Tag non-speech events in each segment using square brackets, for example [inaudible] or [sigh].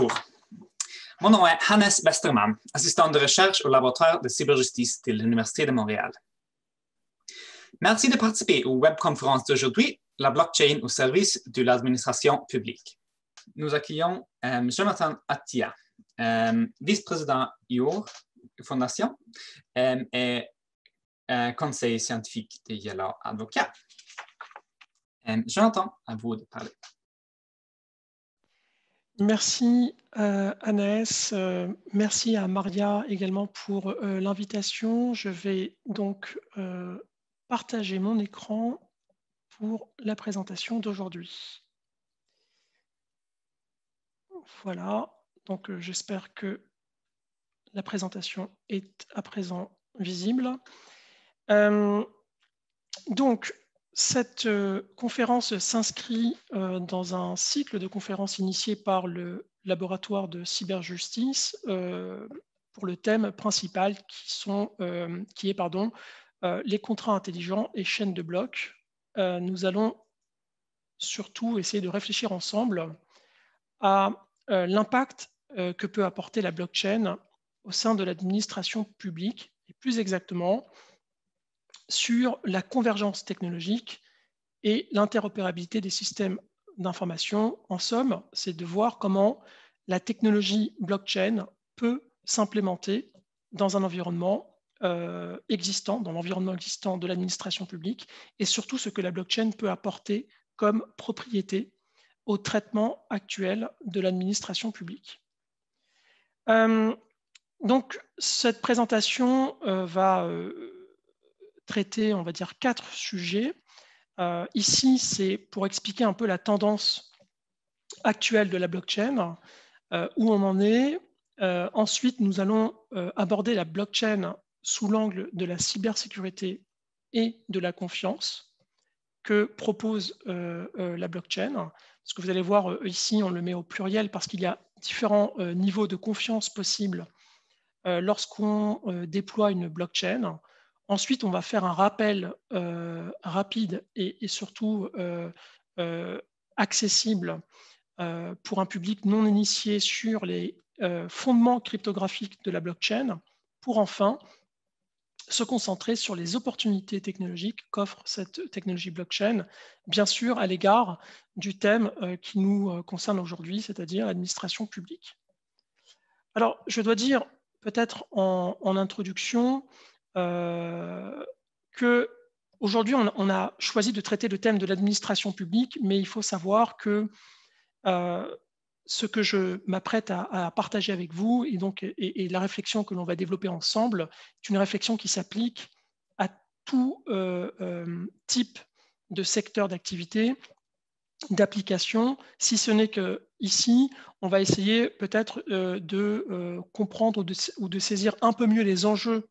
Bonjour. Mon nom est Hannes besterman assistant de recherche au laboratoire de cyberjustice de l'Université de Montréal. Merci de participer aux webconférences d'aujourd'hui, la blockchain au service de l'administration publique. Nous accueillons Jonathan euh, Attia, euh, vice-président IOR Fondation euh, et conseiller scientifique de Yellow Euh, Jonathan, à vous de parler. Merci euh, euh, merci à Maria également pour euh, l'invitation. Je vais donc euh, partager mon écran pour la présentation d'aujourd'hui. Voilà, donc j'espère que la présentation est à présent visible. donc, cette euh, conférence s'inscrit euh, dans un cycle de conférences initié par le laboratoire de cyberjustice euh, pour le thème principal qui, est pardon, les contrats intelligents et chaînes de blocs. nous allons surtout essayer de réfléchir ensemble à l'impact que peut apporter la blockchain au sein de l'administration publique et plus exactement sur la convergence technologique et l'interopérabilité des systèmes d'information. En somme, c'est de voir comment la technologie blockchain peut s'implémenter dans un environnement euh, existant, dans l'environnement existant de l'administration publique, et surtout ce que la blockchain peut apporter comme propriété au traitement actuel de l'administration publique. Euh, donc, cette présentation euh, va traiter, on va dire, quatre sujets. Euh, ici, c'est pour expliquer un peu la tendance actuelle de la blockchain, euh, où on en est. Euh, ensuite, nous allons aborder la blockchain sous l'angle de la cybersécurité et de la confiance que propose la blockchain. Ce que vous allez voir ici, on le met au pluriel parce qu'il y a différents niveaux de confiance possibles lorsqu'on déploie une blockchain. Ensuite, on va faire un rappel euh, rapide et, surtout euh, euh, accessible pour un public non initié sur les fondements cryptographiques de la blockchain, pour enfin se concentrer sur les opportunités technologiques qu'offre cette technologie blockchain, bien sûr à l'égard du thème qui nous concerne aujourd'hui, c'est-à-dire l'administration publique. Alors, je dois dire peut-être en, introduction euh, que Aujourd'hui, on, a choisi de traiter le thème de l'administration publique, mais il faut savoir que euh, ce que je m'apprête à, partager avec vous et, donc, et, la réflexion que l'on va développer ensemble est une réflexion qui s'applique à tout euh, type de secteur d'activité, d'application, si ce n'est que ici, on va essayer peut-être de comprendre ou de, saisir un peu mieux les enjeux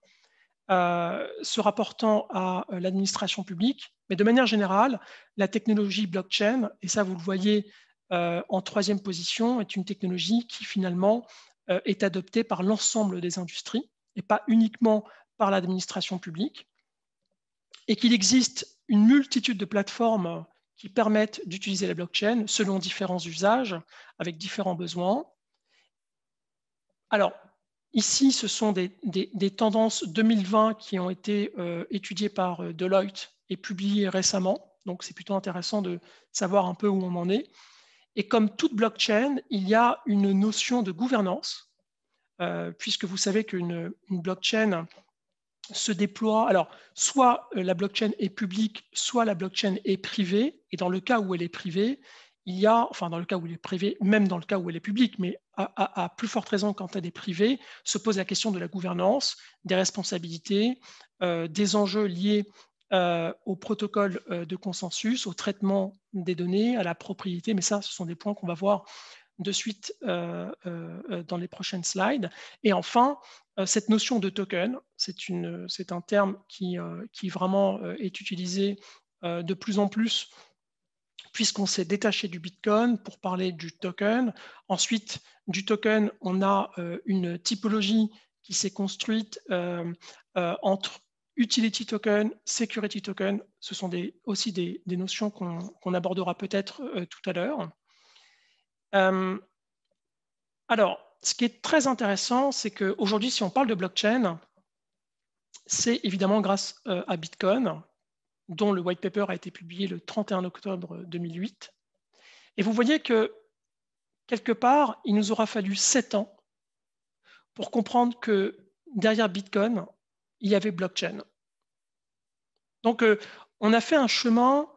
euh, se rapportant à euh, l'administration publique, mais de manière générale, la technologie blockchain, et ça vous le voyez euh, en troisième position, est une technologie qui finalement est adoptée par l'ensemble des industries et pas uniquement par l'administration publique, et qu'il existe une multitude de plateformes qui permettent d'utiliser la blockchain selon différents usages, avec différents besoins. Alors, Ici, ce sont des, tendances 2020 qui ont été euh, étudiées par euh, Deloitte et publiées récemment. Donc, c'est plutôt intéressant de savoir un peu où on en est. Et comme toute blockchain, il y a une notion de gouvernance, euh, puisque vous savez qu'une blockchain se déploie. Alors, soit la blockchain est publique, soit la blockchain est privée. Et dans le cas où elle est privée, il y a, enfin dans le cas où il est privé, même dans le cas où elle est publique, mais à, plus forte raison quant à des privés, se pose la question de la gouvernance, des responsabilités, euh, des enjeux liés euh, au protocole euh, de consensus, au traitement des données, à la propriété, mais ça, ce sont des points qu'on va voir de suite dans les prochaines slides. Et enfin, cette notion de token, c'est un terme qui, qui vraiment est utilisé de plus en plus puisqu'on s'est détaché du Bitcoin pour parler du token. Ensuite, du token, on a euh, une typologie qui s'est construite euh, euh, entre utility token, security token. Ce sont aussi des, notions qu'on abordera peut-être tout à l'heure. alors, ce qui est très intéressant, c'est qu'aujourd'hui, si on parle de blockchain, c'est évidemment grâce à Bitcoin dont le white paper a été publié le 31 octobre 2008. Et vous voyez que, quelque part, il nous aura fallu sept ans pour comprendre que derrière Bitcoin, il y avait blockchain. Donc, euh, on a fait un chemin,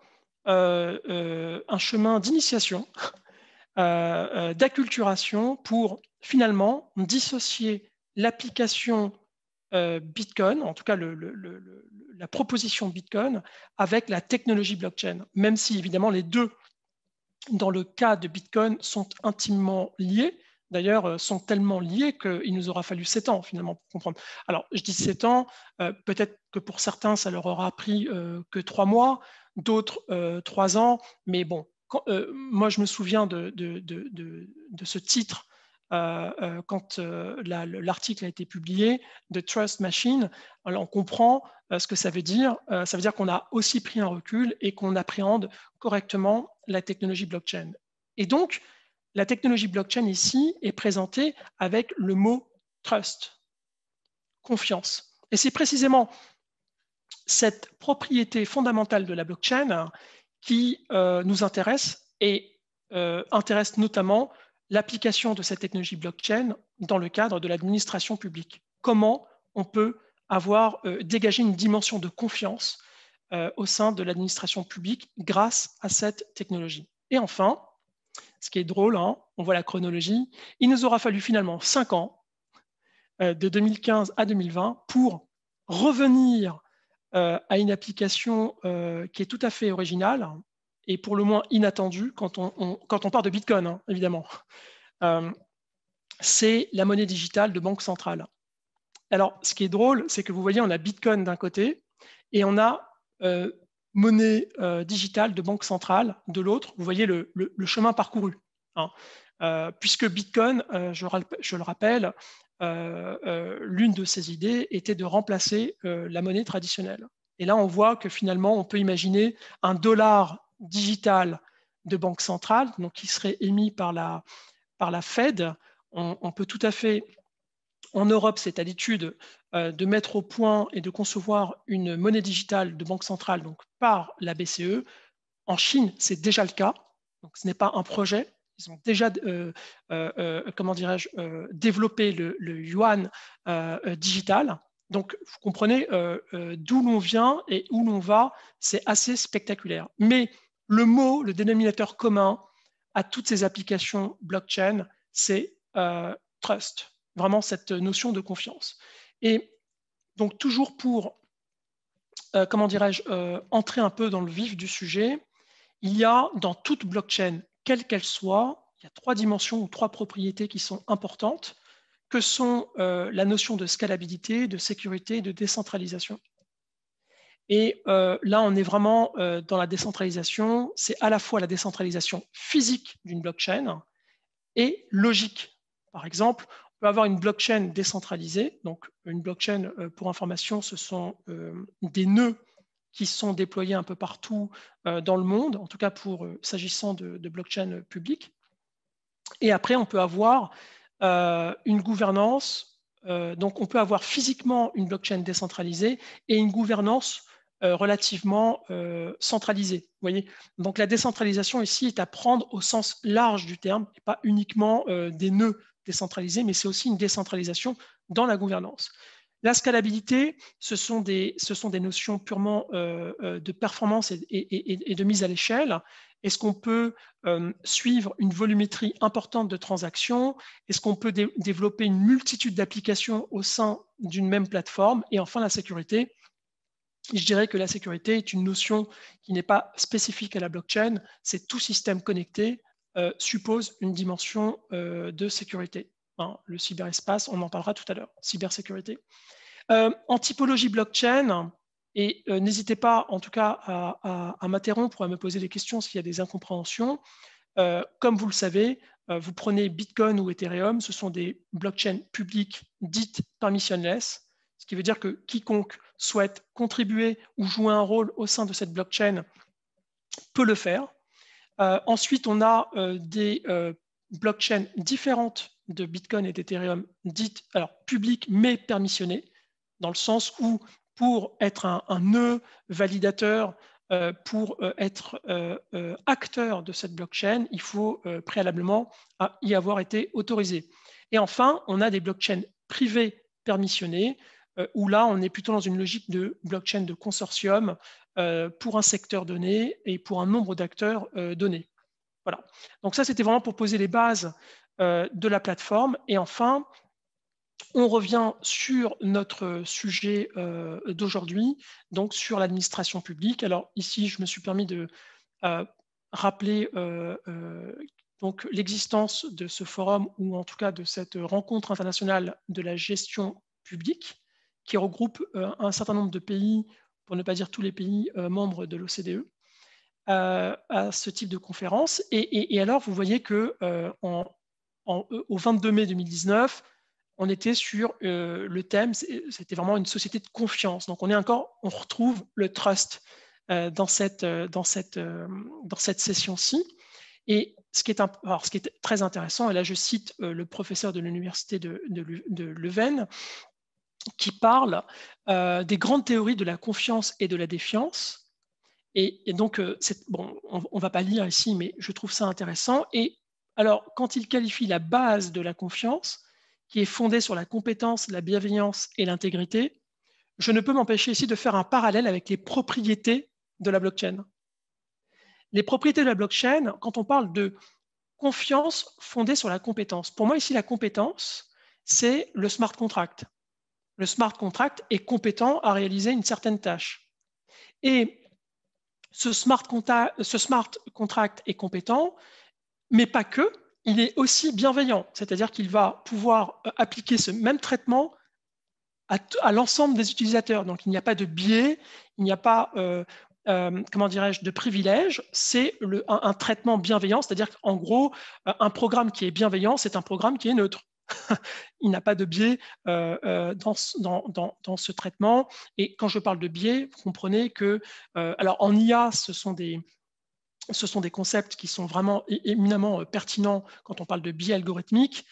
euh, euh, un chemin d'initiation, [laughs] d'acculturation pour finalement dissocier l'application euh, Bitcoin, en tout cas la proposition Bitcoin, avec la technologie blockchain, même si évidemment les deux, dans le cas de Bitcoin, sont intimement liés. D'ailleurs, euh, sont tellement liés qu'il nous aura fallu sept ans finalement pour comprendre. Alors, je dis sept ans, euh, peut-être que pour certains, ça leur aura pris que trois mois, d'autres trois ans, mais bon, moi je me souviens de ce titre euh, euh, quand euh, l'article a été publié, de Trust Machine, on comprend ce que ça veut dire. ça veut dire qu'on a aussi pris un recul et qu'on appréhende correctement la technologie blockchain. Et donc, la technologie blockchain ici est présentée avec le mot trust, confiance. Et c'est précisément cette propriété fondamentale de la blockchain qui nous intéresse et intéresse notamment l'application de cette technologie blockchain dans le cadre de l'administration publique. Comment on peut avoir euh, dégagé une dimension de confiance euh, au sein de l'administration publique grâce à cette technologie. Et enfin, ce qui est drôle, hein, on voit la chronologie, il nous aura fallu finalement cinq ans, euh, de 2015 à 2020, pour revenir à une application qui est tout à fait originale, hein, et pour le moins inattendu quand on, quand on part de Bitcoin, hein, évidemment. Euh, c'est la monnaie digitale de banque centrale. Alors, ce qui est drôle, c'est que vous voyez, on a Bitcoin d'un côté et on a euh, monnaie euh, digitale de banque centrale de l'autre. Vous voyez le, chemin parcouru. Hein. puisque Bitcoin, je, je, le rappelle, l'une de ses idées était de remplacer la monnaie traditionnelle. Et là, on voit que finalement, on peut imaginer un dollar digital de banque centrale, donc qui serait émis par la, par la Fed. On, peut tout à fait, en Europe, cette habitude euh, de mettre au point et de concevoir une monnaie digitale de banque centrale donc par la BCE. En Chine, c'est déjà le cas, donc ce n'est pas un projet. Ils ont déjà, euh, euh, comment dirais-je, développé le, yuan digital. Donc, vous comprenez d'où l'on vient et où l'on va, c'est assez spectaculaire. Mais le mot, le dénominateur commun à toutes ces applications blockchain, c'est euh, trust, vraiment cette notion de confiance. Et donc toujours pour, euh, comment dirais-je, euh, entrer un peu dans le vif du sujet, il y a dans toute blockchain, quelle qu'elle soit, il y a trois dimensions ou trois propriétés qui sont importantes, que sont la notion de scalabilité, de sécurité de décentralisation. Et euh, là, on est vraiment euh, dans la décentralisation. C'est à la fois la décentralisation physique d'une blockchain et logique. Par exemple, on peut avoir une blockchain décentralisée. Donc, une blockchain, euh, pour information, ce sont des nœuds qui sont déployés un peu partout dans le monde, en tout cas pour s'agissant de, de, blockchain publique. Et après, on peut avoir une gouvernance. donc, on peut avoir physiquement une blockchain décentralisée et une gouvernance euh, relativement euh, centralisée. Vous voyez Donc la décentralisation ici est à prendre au sens large du terme, et pas uniquement euh, des nœuds décentralisés, mais c'est aussi une décentralisation dans la gouvernance. La scalabilité, ce sont des, ce sont des notions purement de performance et, de mise à l'échelle. Est-ce qu'on peut suivre une volumétrie importante de transactions Est-ce qu'on peut développer une multitude d'applications au sein d'une même plateforme Et enfin, la sécurité, je dirais que la sécurité est une notion qui n'est pas spécifique à la blockchain, c'est tout système connecté euh, suppose une dimension euh, de sécurité. Hein, le cyberespace, on en parlera tout à l'heure, cybersécurité. Euh, en typologie blockchain, et n'hésitez pas en tout cas à, m'interrompre à me poser des questions s'il y a des incompréhensions. comme vous le savez, vous prenez Bitcoin ou Ethereum, ce sont des blockchains publiques dites permissionless, ce qui veut dire que quiconque souhaite contribuer ou jouer un rôle au sein de cette blockchain peut le faire. Euh, ensuite, on a euh, des euh, blockchains différentes de Bitcoin et d'Ethereum, dites alors publiques mais permissionnées, dans le sens où pour être un, un nœud validateur, pour être acteur de cette blockchain, il faut préalablement y avoir été autorisé. Et enfin, on a des blockchains privées permissionnées euh, où là, on est plutôt dans une logique de blockchain de consortium euh, pour un secteur donné et pour un nombre d'acteurs euh, donnés. Voilà. Donc ça, c'était vraiment pour poser les bases de la plateforme. Et enfin, on revient sur notre sujet d'aujourd'hui, donc sur l'administration publique. Alors ici, je me suis permis de rappeler donc l'existence de ce forum ou en tout cas de cette rencontre internationale de la gestion publique qui regroupe euh, un certain nombre de pays, pour ne pas dire tous les pays euh, membres de l'OCDE, euh, à ce type de conférence. Et, alors, vous voyez que au 22 mai 2019, on était sur le thème, c'était vraiment une société de confiance. Donc on est encore, on retrouve le trust dans cette, dans cette, dans cette session-ci. Et ce qui, est alors, ce qui est très intéressant, et là je cite le professeur de l'université de, de, de, Leuven, qui parle euh, des grandes théories de la confiance et de la défiance. Et, donc, euh, on ne va pas lire ici, mais je trouve ça intéressant. Et alors, quand il qualifie la base de la confiance, qui est fondée sur la compétence, la bienveillance et l'intégrité, je ne peux m'empêcher ici de faire un parallèle avec les propriétés de la blockchain. Les propriétés de la blockchain, quand on parle de confiance fondée sur la compétence, pour moi ici, la compétence, c'est le smart contract le smart contract est compétent à réaliser une certaine tâche. Et ce smart, contract est compétent, mais pas que, il est aussi bienveillant, c'est-à-dire qu'il va pouvoir euh, appliquer ce même traitement à, l'ensemble des utilisateurs. Donc il n'y a pas de biais, il n'y a pas, euh, euh, comment dirais-je, de privilège, c'est un, un, traitement bienveillant, c'est-à-dire qu'en gros, un programme qui est bienveillant, c'est un programme qui est neutre. [laughs] il n'a pas de biais euh, euh, dans, ce traitement. Et quand je parle de biais, vous comprenez que, euh, alors en IA, ce sont des, ce sont des concepts qui sont vraiment éminemment pertinents quand on parle de biais algorithmiques,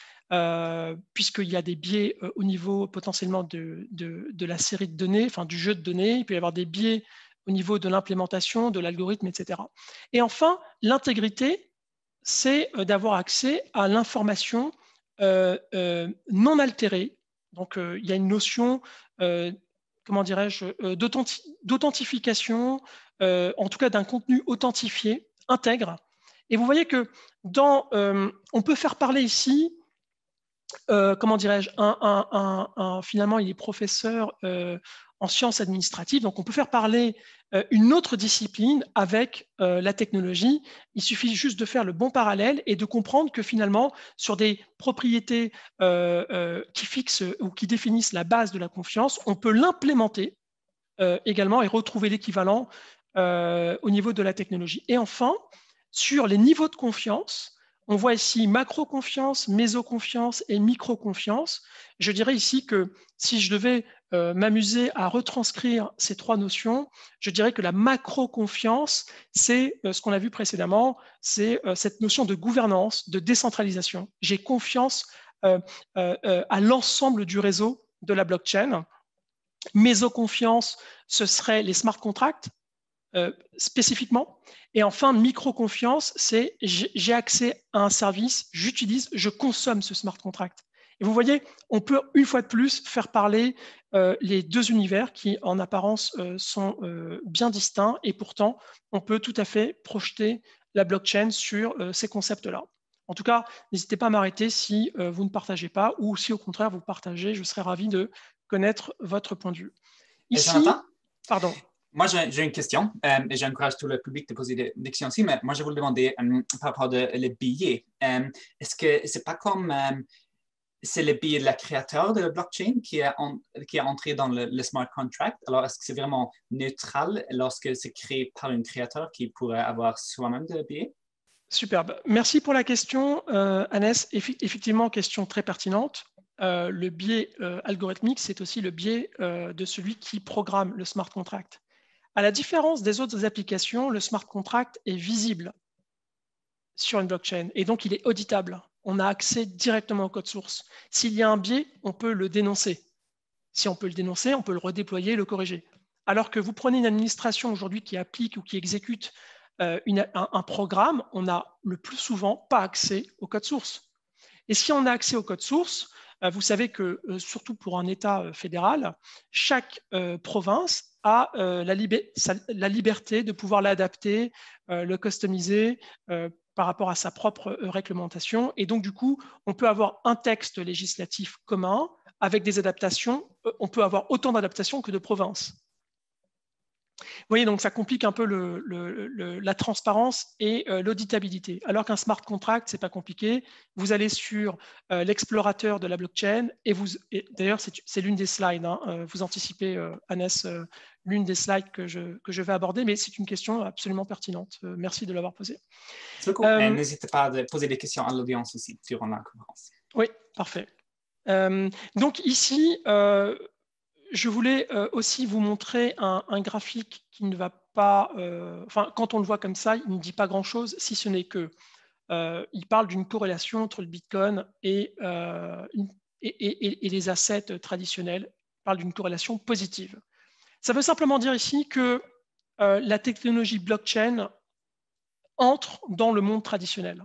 puisqu'il y a des biais au niveau potentiellement de, de, la série de données, enfin du jeu de données, il peut y avoir des biais au niveau de l'implémentation, de l'algorithme, etc. Et enfin, l'intégrité, c'est d'avoir accès à l'information euh, euh, non altéré Donc, euh, il y a une notion, comment dirais-je, d'authentification, en tout cas d'un contenu authentifié, intègre. Et vous voyez que dans, on peut faire parler ici comment dirais-je, finalement, il est professeur en sciences administratives. Donc, on peut faire parler euh, une autre discipline avec euh, la technologie. Il suffit juste de faire le bon parallèle et de comprendre que finalement, sur des propriétés euh, qui fixent ou qui définissent la base de la confiance, on peut l'implémenter également et retrouver l'équivalent au niveau de la technologie. Et enfin, sur les niveaux de confiance, on voit ici macro-confiance, méso-confiance et micro-confiance. Je dirais ici que si je devais euh, m'amuser à retranscrire ces trois notions, je dirais que la macro-confiance, c'est euh, ce qu'on a vu précédemment, c'est euh, cette notion de gouvernance, de décentralisation. J'ai confiance à l'ensemble du réseau de la blockchain. Méso-confiance, ce serait les smart contracts, spécifiquement. Et enfin, micro-confiance, c'est j'ai accès à un service, j'utilise, je consomme ce smart contract. Et vous voyez, on peut une fois de plus faire parler euh, les deux univers qui, en apparence, euh, sont euh, bien distincts, et pourtant, on peut tout à fait projeter la blockchain sur ces concepts-là. En tout cas, n'hésitez pas à m'arrêter si vous ne partagez pas, ou si au contraire vous partagez, je serais ravi de connaître votre point de vue. Ici, pardon. Moi, j'ai une question et j'encourage tout le public de poser des, questions aussi, mais moi, je voulais demander par rapport aux billets. Est-ce que c'est pas comme c'est le biais de la créateur de la blockchain qui est, entré dans le, smart contract. Alors, est-ce que c'est vraiment neutral lorsque c'est créé par une créateur qui pourrait avoir soi-même de biais Superbe. Merci pour la question, euh, Annès. effectivement, question très pertinente. Euh, le biais euh, algorithmique, c'est aussi le biais euh, de celui qui programme le smart contract. À la différence des autres applications, le smart contract est visible sur une blockchain et donc il est auditable on a accès directement au code source. S'il y a un biais, on peut le dénoncer. Si on peut le dénoncer, on peut le redéployer et le corriger. Alors que vous prenez une administration aujourd'hui qui applique ou qui exécute euh, un, programme, on n'a le plus souvent pas accès au code source. Et si on a accès au code source, euh, vous savez que, euh, surtout pour un État fédéral, chaque province a la, liberté de pouvoir l'adapter, le customiser par rapport à sa propre euh, réglementation. Et donc, du coup, on peut avoir un texte législatif commun avec des adaptations. Euh, on peut avoir autant d'adaptations que de provinces. Vous voyez, donc ça complique un peu le, la transparence et euh, l'auditabilité. Alors qu'un smart contract, c'est pas compliqué. Vous allez sur l'explorateur de la blockchain et vous. D'ailleurs, c'est l'une des slides. Hein, vous anticipez, Annès, l'une des slides que je, que je vais aborder, mais c'est une question absolument pertinente. Euh, merci de l'avoir posée. Euh, n'hésitez pas à poser des questions à l'audience aussi durant la conférence. Oui, parfait. Euh, donc ici, je voulais aussi vous montrer un, graphique qui ne va pas, enfin, quand on le voit comme ça, il ne dit pas grand-chose, si ce n'est que il parle d'une corrélation entre le Bitcoin et, et, et les assets traditionnels. Il parle d'une corrélation positive. Ça veut simplement dire ici que euh, la technologie blockchain entre dans le monde traditionnel.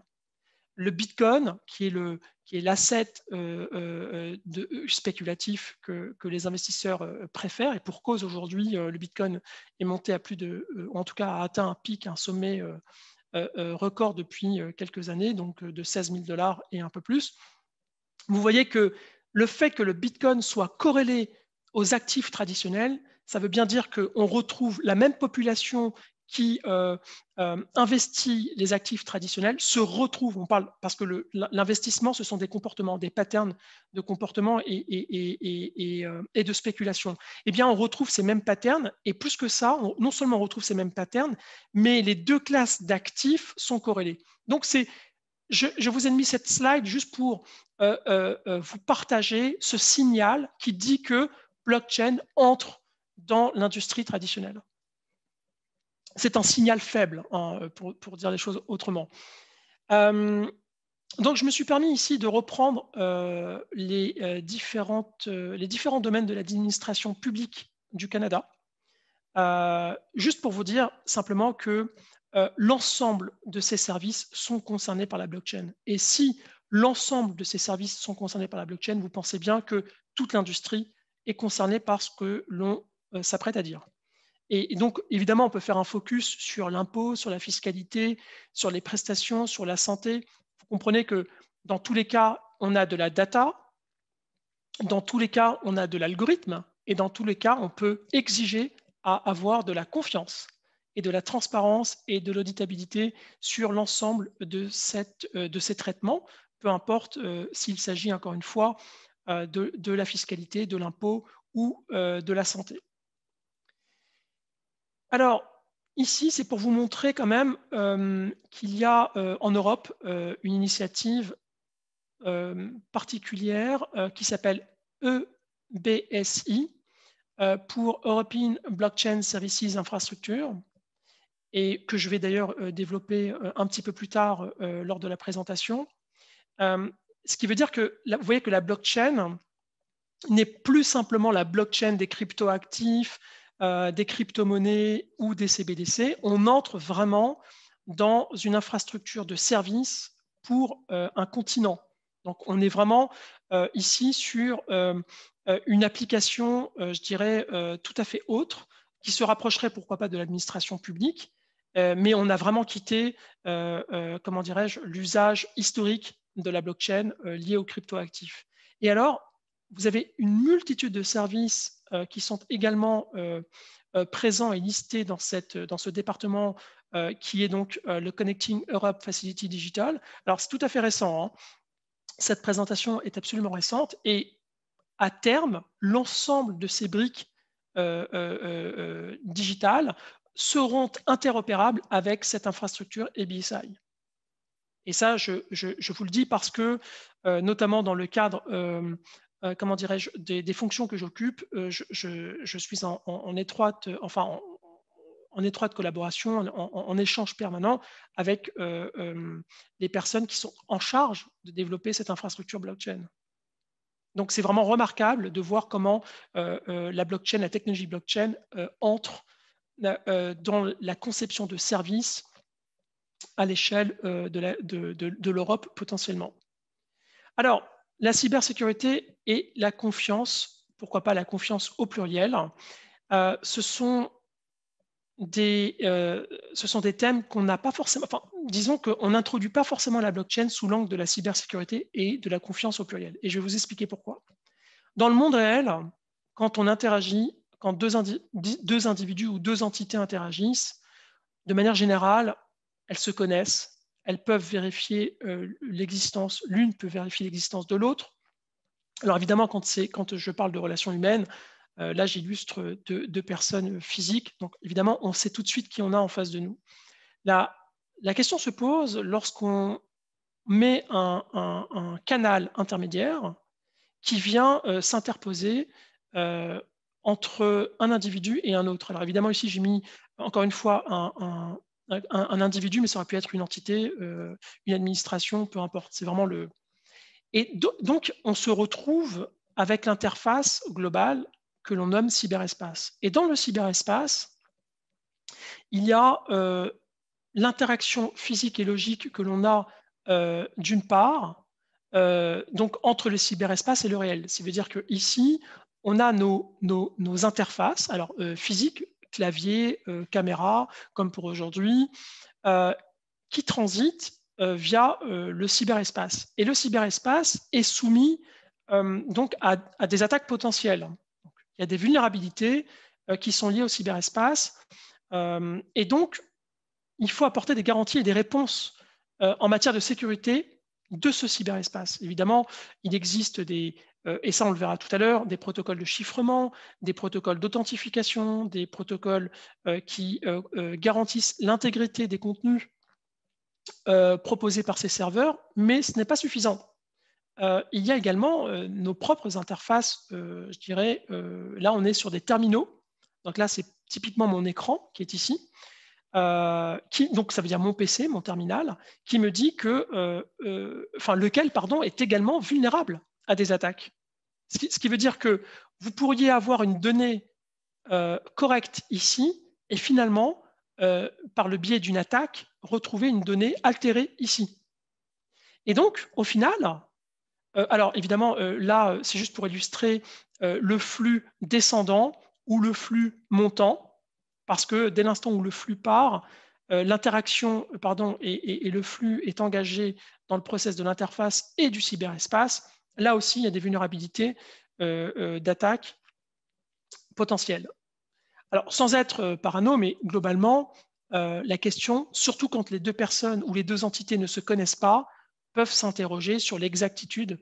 Le Bitcoin, qui est le, l'asset euh, euh, spéculatif que, les investisseurs préfèrent. Et pour cause, aujourd'hui, le Bitcoin est monté à plus de, en tout cas a atteint un pic, un sommet record depuis quelques années, donc de 16 000 dollars et un peu plus. Vous voyez que le fait que le Bitcoin soit corrélé aux actifs traditionnels ça veut bien dire qu'on retrouve la même population qui euh, euh, investit les actifs traditionnels se retrouve, on parle parce que l'investissement, ce sont des comportements, des patterns de comportement euh, et, de spéculation. Eh bien, on retrouve ces mêmes patterns, et plus que ça, non seulement on retrouve ces mêmes patterns, mais les deux classes d'actifs sont corrélées. Donc, c'est, je, vous ai mis cette slide juste pour vous partager ce signal qui dit que blockchain entre dans l'industrie traditionnelle. C'est un signal faible, hein, pour, dire les choses autrement. Euh, donc, je me suis permis ici de reprendre euh, les, euh, différentes, les différents domaines de l'administration publique du Canada, juste pour vous dire simplement que l'ensemble de ces services sont concernés par la blockchain. Et si l'ensemble de ces services sont concernés par la blockchain, vous pensez bien que toute l'industrie est concernée par ce que l'on euh, s'apprête à dire. Et donc, évidemment, on peut faire un focus sur l'impôt, sur la fiscalité, sur les prestations, sur la santé. Vous comprenez que dans tous les cas, on a de la data, dans tous les cas, on a de l'algorithme, et dans tous les cas, on peut exiger à avoir de la confiance et de la transparence et de l'auditabilité sur l'ensemble de, euh, ces traitements, peu importe euh, s'il s'agit, encore une fois, de, la fiscalité, de l'impôt ou de la santé. Alors, ici, c'est pour vous montrer quand même euh, qu'il y a euh, en Europe euh, une initiative particulière qui s'appelle EBSI pour European Blockchain Services Infrastructure et que je vais d'ailleurs développer un petit peu plus tard lors de la présentation. ce qui veut dire que vous voyez que la blockchain n'est plus simplement la blockchain des cryptoactifs, euh, des crypto-monnaies ou des CBDC, on entre vraiment dans une infrastructure de service pour euh, un continent. Donc on est vraiment euh, ici sur une application, je dirais, tout à fait autre, qui se rapprocherait pourquoi pas de l'administration publique, mais on a vraiment quitté, comment dirais-je, l'usage historique de la blockchain lié aux crypto-actifs. Et alors, vous avez une multitude de services euh, qui sont également euh, euh, présents et listés dans, cette, dans ce département qui est donc le Connecting Europe Facility Digital. Alors, c'est tout à fait récent. Hein. Cette présentation est absolument récente et à terme, l'ensemble de ces briques digitales seront interopérables avec cette infrastructure EBSI. Et ça, je, vous le dis parce que, notamment dans le cadre euh, comment dirais-je, des, fonctions que j'occupe, euh, je, suis en, étroite, enfin, en, étroite collaboration, en, échange permanent avec euh, les personnes qui sont en charge de développer cette infrastructure blockchain. Donc, c'est vraiment remarquable de voir comment la blockchain, la technologie blockchain entre dans la conception de services à l'échelle de l'Europe potentiellement. Alors, la cybersécurité et la confiance, pourquoi pas la confiance au pluriel, euh, euh, ce, sont des, thèmes qu'on n'a pas forcément, enfin, disons qu'on n'introduit pas forcément la blockchain sous l'angle de la cybersécurité et de la confiance au pluriel. Et je vais vous expliquer pourquoi. Dans le monde réel, quand on interagit, quand deux individus ou deux entités interagissent, de manière générale, elles se connaissent, elles peuvent vérifier euh, l'existence, l'une peut vérifier l'existence de l'autre. Alors évidemment, quand, je parle de relations humaines, euh, là j'illustre deux, personnes physiques, donc évidemment on sait tout de suite qui on a en face de nous. La, la question se pose lorsqu'on met un, canal intermédiaire qui vient euh, s'interposer entre un individu et un autre. Alors évidemment ici j'ai mis encore une fois un, un, individu, mais ça aurait pu être une entité, euh, une administration, peu importe. C'est vraiment le. Et donc, on se retrouve avec l'interface globale que l'on nomme cyberespace. Et dans le cyberespace, il y a euh, l'interaction physique et logique que l'on a euh, d'une part, donc entre le cyberespace et le réel. Ça veut dire que ici, on a nos, nos, interfaces, alors physiques, clavier, euh, caméra, comme pour aujourd'hui, euh, qui transitent euh, via le cyberespace. Et le cyberespace est soumis donc à, des attaques potentielles. il y a des vulnérabilités qui sont liées au cyberespace. et donc, il faut apporter des garanties et des réponses en matière de sécurité de ce cyberespace. Évidemment, il existe des, euh, et ça on le verra tout à l'heure, des protocoles de chiffrement, des protocoles d'authentification, des protocoles euh, qui euh, garantissent l'intégrité des contenus proposés par ces serveurs, mais ce n'est pas suffisant. il y a également nos propres interfaces, je dirais, là on est sur des terminaux, donc là c'est typiquement mon écran qui est ici, euh, donc ça veut dire mon PC, mon terminal, qui me dit que, euh, euh, enfin, lequel, pardon, est également vulnérable à des attaques. Ce qui, ce qui veut dire que vous pourriez avoir une donnée correcte ici et finalement, par le biais d'une attaque, retrouver une donnée altérée ici. Et donc, au final, alors évidemment, là, c'est juste pour illustrer le flux descendant ou le flux montant parce que dès l'instant où le flux part, euh, l'interaction euh, pardon, et, le flux est engagé dans le process de l'interface et du cyberespace, là aussi, il y a des vulnérabilités euh, d'attaque potentielles. Alors, sans être parano, mais globalement, la question, surtout quand les deux personnes ou les deux entités ne se connaissent pas, peuvent s'interroger sur l'exactitude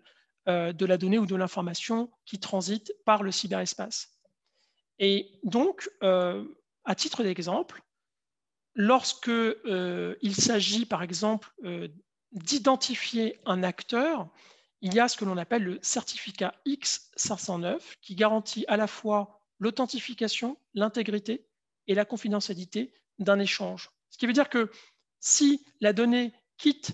de la donnée ou de l'information qui transite par le cyberespace. Et donc, à titre d'exemple, lorsque euh, il s'agit par exemple euh, d'identifier un acteur, il y a ce que l'on appelle le certificat X509 qui garantit à la fois l'authentification, l'intégrité et la confidentialité d'un échange. Ce qui veut dire que si la donnée quitte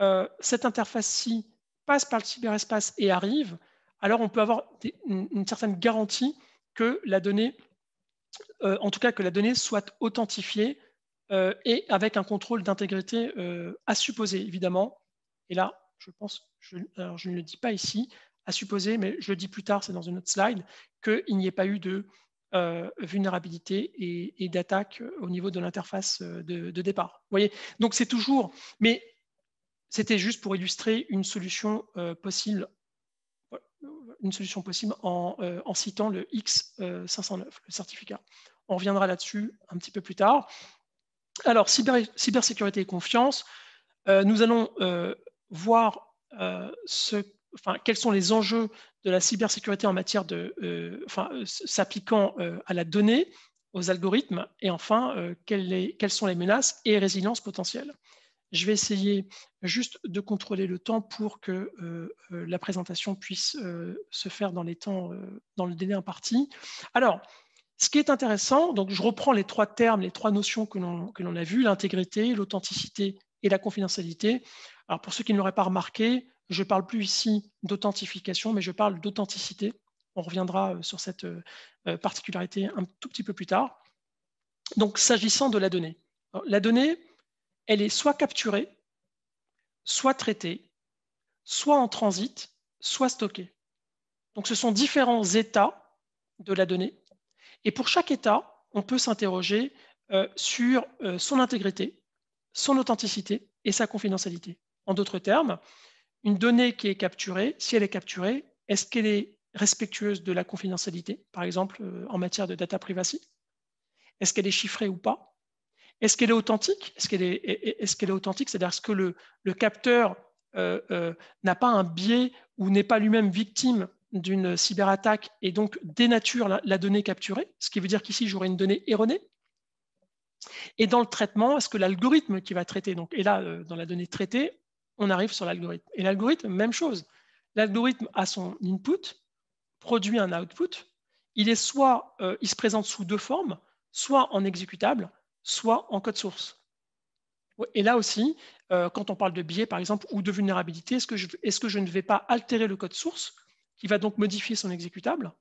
euh, cette interface-ci, passe par le cyberespace et arrive, alors on peut avoir une certaine garantie que la donnée euh, en tout cas que la donnée soit authentifiée euh, et avec un contrôle d'intégrité euh, à supposer, évidemment. Et là, je pense, je, ne le dis pas ici, à supposer, mais je le dis plus tard, c'est dans une autre slide, qu'il n'y ait pas eu de vulnérabilité et, d'attaque au niveau de l'interface de, départ. Vous voyez Donc c'est toujours, mais c'était juste pour illustrer une solution possible une solution possible en, euh, citant le X509, le certificat. On reviendra là-dessus un petit peu plus tard. Alors, cybersécurité et confiance, euh, nous allons euh, voir quels sont les enjeux de la cybersécurité en matière de, enfin, s'appliquant à la donnée, aux algorithmes, et enfin, quelles, sont les menaces et résiliences potentielles. Je vais essayer juste de contrôler le temps pour que euh, euh, la présentation puisse euh, se faire dans les temps, dans le délai imparti. Alors, ce qui est intéressant, donc je reprends les trois termes, les trois notions que l'on a vues, l'intégrité, l'authenticité et la confidentialité. Alors, pour ceux qui ne l'auraient pas remarqué, je ne parle plus ici d'authentification, mais je parle d'authenticité. On reviendra sur cette particularité un tout petit peu plus tard. Donc, s'agissant de la donnée. la donnée, elle est soit capturée, soit traitée, soit en transit, soit stockée. Donc ce sont différents états de la donnée. Et pour chaque état, on peut s'interroger euh, sur euh, son intégrité, son authenticité et sa confidentialité. En d'autres termes, une donnée qui est capturée, si elle est capturée, est-ce qu'elle est respectueuse de la confidentialité, par exemple euh, en matière de data privacy Est-ce qu'elle est chiffrée ou pas est-ce qu'elle est authentique Est-ce qu'elle est, authentique C'est-à-dire est-ce que le, capteur euh, euh, n'a pas un biais ou n'est pas lui-même victime d'une cyberattaque et donc dénature la, donnée capturée Ce qui veut dire qu'ici, j'aurai une donnée erronée. Et dans le traitement, est-ce que l'algorithme qui va traiter donc, Et là, euh, dans la donnée traitée, on arrive sur l'algorithme. Et l'algorithme, même chose. L'algorithme a son input, produit un output. Il est soit, il se présente sous deux formes, soit en exécutable, soit en code source. Et là aussi, euh, quand on parle de biais, par exemple, ou de vulnérabilité, est-ce que, je, ne vais pas altérer le code source, qui va donc modifier son exécutable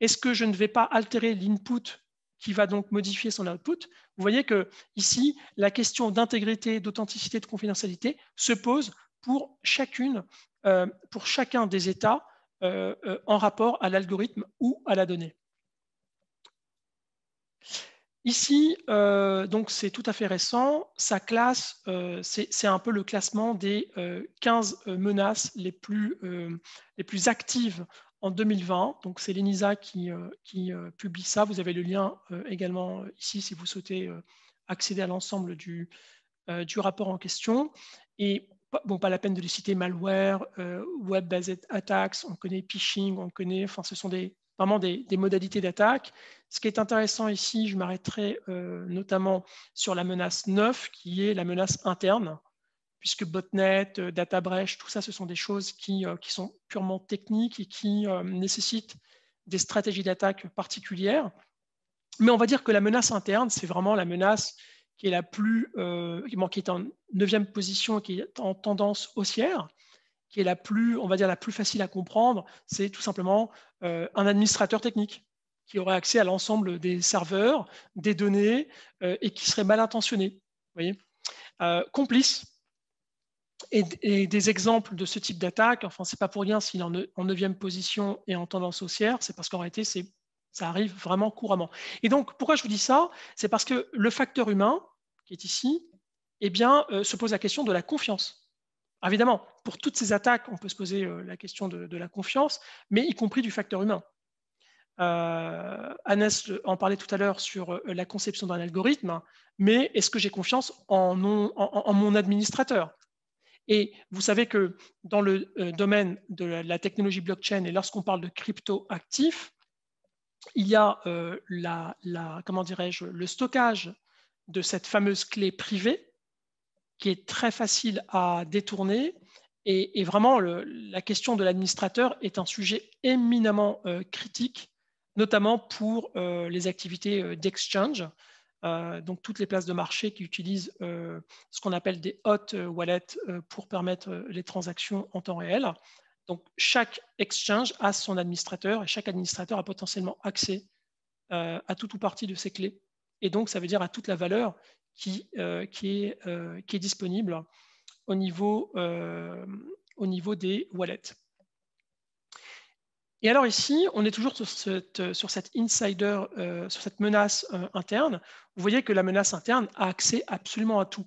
Est-ce que je ne vais pas altérer l'input qui va donc modifier son output. Vous voyez que ici, la question d'intégrité, d'authenticité, de confidentialité se pose pour chacune, euh, pour chacun des états euh, en rapport à l'algorithme ou à la donnée. Ici, euh, donc c'est tout à fait récent, Sa classe, euh, c'est un peu le classement des 15 euh, menaces les plus, les plus actives en 2020. Donc c'est l'ENISA qui, publie ça. Vous avez le lien également ici si vous souhaitez accéder à l'ensemble du, du rapport en question. Et bon, pas la peine de les citer, malware, web-based attacks, on connaît phishing, on connaît, enfin ce sont des, vraiment des, modalités d'attaque. Ce qui est intéressant ici, je m'arrêterai euh, notamment sur la menace 9, qui est la menace interne, puisque botnet, euh, data breach, tout ça, ce sont des choses qui, euh, qui sont purement techniques et qui nécessitent des stratégies d'attaque particulières. Mais on va dire que la menace interne, c'est vraiment la menace qui est la plus, qui est en neuvième position, qui est en tendance haussière, qui est la plus, on va dire, la plus facile à comprendre, c'est tout simplement euh, un administrateur technique qui aurait accès à l'ensemble des serveurs, des données, euh, et qui serait mal intentionné. Voyez euh, complice. Et, des exemples de ce type d'attaque, enfin, c'est pas pour rien s'il est en, neuvième position et en tendance haussière, c'est parce qu'en réalité, ça arrive vraiment couramment. Et donc, pourquoi je vous dis ça C'est parce que le facteur humain, qui est ici, eh bien, se pose la question de la confiance évidemment, pour toutes ces attaques, on peut se poser euh, la question de, la confiance, mais y compris du facteur humain. Euh, en parlait tout à l'heure sur euh, la conception d'un algorithme, hein, mais est-ce que j'ai confiance en, mon administrateur Et vous savez que dans le euh, domaine de la technologie blockchain et lorsqu'on parle de crypto-actifs, il y a la, comment dirais-je, le stockage de cette fameuse clé privée qui est très facile à détourner. Et, vraiment, la question de l'administrateur est un sujet éminemment euh, critique, notamment pour euh, les activités euh, d'exchange, donc toutes les places de marché qui utilisent ce qu'on appelle des hot wallets pour permettre les transactions en temps réel. Donc chaque exchange a son administrateur et chaque administrateur a potentiellement accès à tout ou partie de ses clés et donc ça veut dire à toute la valeur qui, euh, qui, est, euh, qui est, disponible au niveau, euh, au niveau, des wallets. Et alors ici, on est toujours sur cette, sur cette insider, sur cette menace interne. Vous voyez que la menace interne a accès absolument à tout,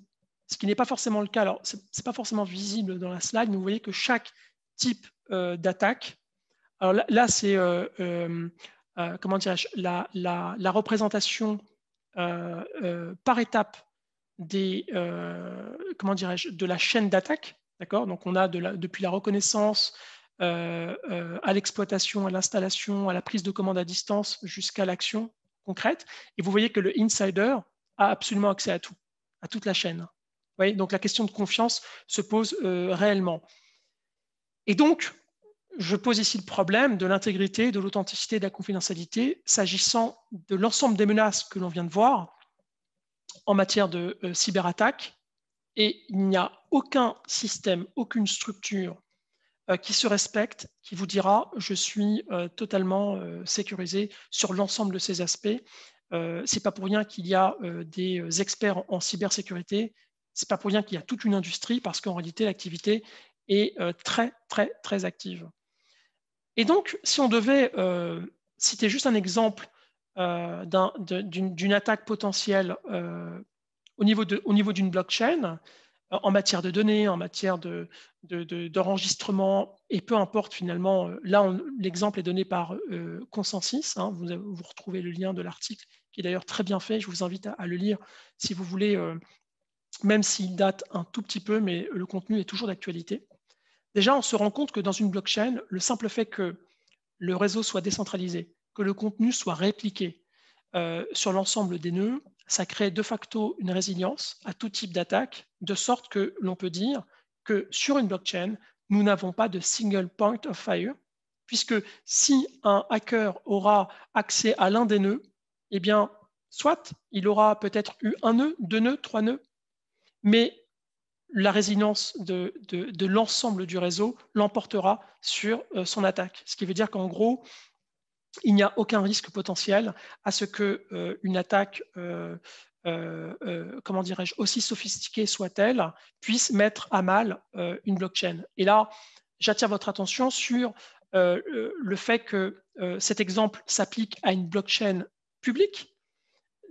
ce qui n'est pas forcément le cas. Alors, ce n'est pas forcément visible dans la slide, mais vous voyez que chaque type d'attaque, alors là, c'est la, la, la, représentation euh, euh, par étape des, euh, comment dirais-je, de la chaîne d'attaque. D'accord Donc, on a de depuis la reconnaissance à l'exploitation, à l'installation, à la prise de commande à distance jusqu'à l'action concrète. Et vous voyez que le insider a absolument accès à tout, à toute la chaîne. Vous donc la question de confiance se pose réellement. Et donc, je pose ici le problème de l'intégrité, de l'authenticité, de la confidentialité, s'agissant de l'ensemble des menaces que l'on vient de voir en matière de euh, cyberattaque. Et il n'y a aucun système, aucune structure euh, qui se respecte, qui vous dira je suis euh, totalement sécurisé sur l'ensemble de ces aspects. Ce n'est pas pour rien qu'il y a des experts en, cybersécurité. Ce n'est pas pour rien qu'il y a toute une industrie parce qu'en réalité l'activité est très très très active. Et donc, si on devait euh, citer juste un exemple euh, d'une attaque potentielle euh, au niveau d'une blockchain, en matière de données, en matière d'enregistrement, de, et peu importe finalement, là l'exemple est donné par Consensus, hein, vous, retrouvez le lien de l'article qui est d'ailleurs très bien fait, je vous invite à, le lire si vous voulez, même s'il date un tout petit peu, mais le contenu est toujours d'actualité. Déjà, on se rend compte que dans une blockchain, le simple fait que le réseau soit décentralisé, que le contenu soit répliqué euh, sur l'ensemble des nœuds, ça crée de facto une résilience à tout type d'attaque, de sorte que l'on peut dire que sur une blockchain, nous n'avons pas de single point of fire, puisque si un hacker aura accès à l'un des nœuds, eh bien, soit il aura peut-être eu un nœud, deux nœuds, trois nœuds, mais la résilience de, l'ensemble du réseau l'emportera sur euh, son attaque. Ce qui veut dire qu'en gros, il n'y a aucun risque potentiel à ce que euh, une attaque, euh, comment dirais-je, aussi sophistiquée soit-elle, puisse mettre à mal une blockchain. Et là, j'attire votre attention sur le fait que cet exemple s'applique à une blockchain publique.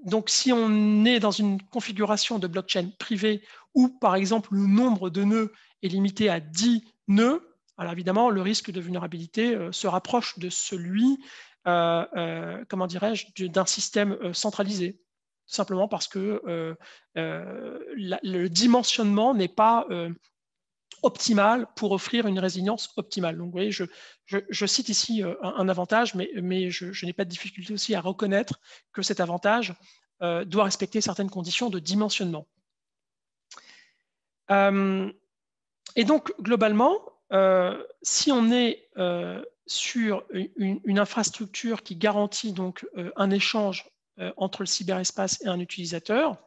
Donc, si on est dans une configuration de blockchain privée où par exemple le nombre de nœuds est limité à 10 nœuds, alors évidemment le risque de vulnérabilité euh, se rapproche de celui, euh, euh, comment dirais-je, d'un système centralisé simplement parce que le dimensionnement n'est pas optimal pour offrir une résilience optimale. Donc, vous voyez, je, cite ici un, avantage, mais, je n'ai pas de difficulté aussi à reconnaître que cet avantage doit respecter certaines conditions de dimensionnement. Euh, et donc, globalement, euh, si on est euh, sur une, infrastructure qui garantit donc un échange entre le cyberespace et un utilisateur,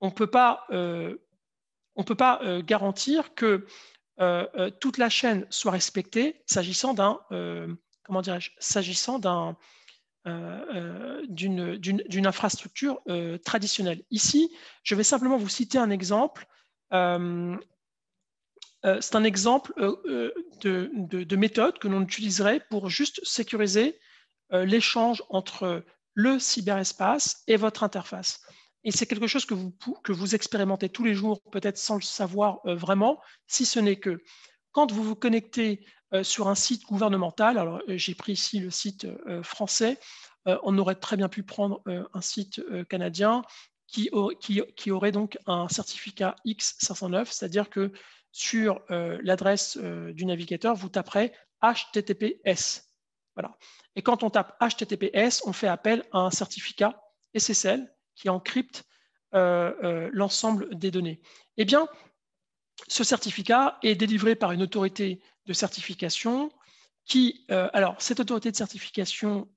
on ne peut pas, garantir que toute la chaîne soit respectée s'agissant d'un comment dirais s'agissant d'une infrastructure traditionnelle. Ici, je vais simplement vous citer un exemple euh, euh, c'est un exemple euh, de, méthode que l'on utiliserait pour juste sécuriser l'échange entre le cyberespace et votre interface. Et c'est quelque chose que vous, que vous expérimentez tous les jours, peut-être sans le savoir vraiment, si ce n'est que quand vous vous connectez sur un site gouvernemental, alors j'ai pris ici le site français, on aurait très bien pu prendre un site canadien, qui, aurait donc un certificat X509, c'est-à-dire que sur euh, l'adresse euh, du navigateur, vous taperez HTTPS. Et quand on tape HTTPS, on fait appel à un certificat SSL qui encrypte euh, l'ensemble des données. Eh bien, ce certificat est délivré par une autorité de certification qui, alors, cette autorité de certification,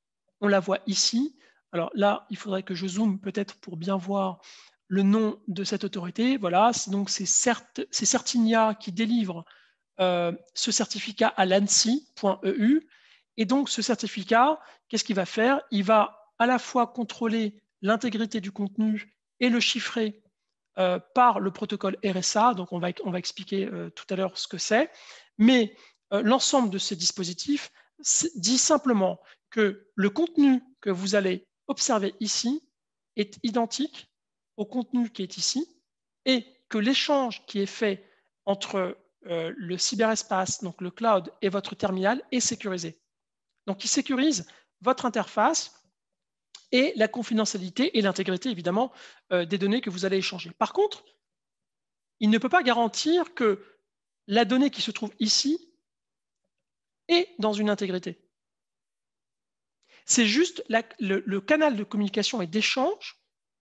on la voit ici, alors là, il faudrait que je zoome peut-être pour bien voir le nom de cette autorité. Voilà, donc c'est Certinia qui délivre euh, ce certificat à l'ANSI.eu. Et donc ce certificat, qu'est-ce qu'il va faire Il va à la fois contrôler l'intégrité du contenu et le chiffrer euh, par le protocole RSA. Donc on va, expliquer euh, tout à l'heure ce que c'est. Mais l'ensemble de ces dispositifs dit simplement que le contenu que vous allez observé ici est identique au contenu qui est ici et que l'échange qui est fait entre euh, le cyberespace, donc le cloud, et votre terminal est sécurisé. Donc, il sécurise votre interface et la confidentialité et l'intégrité, évidemment, euh, des données que vous allez échanger. Par contre, il ne peut pas garantir que la donnée qui se trouve ici est dans une intégrité. C'est juste le, canal de communication et d'échange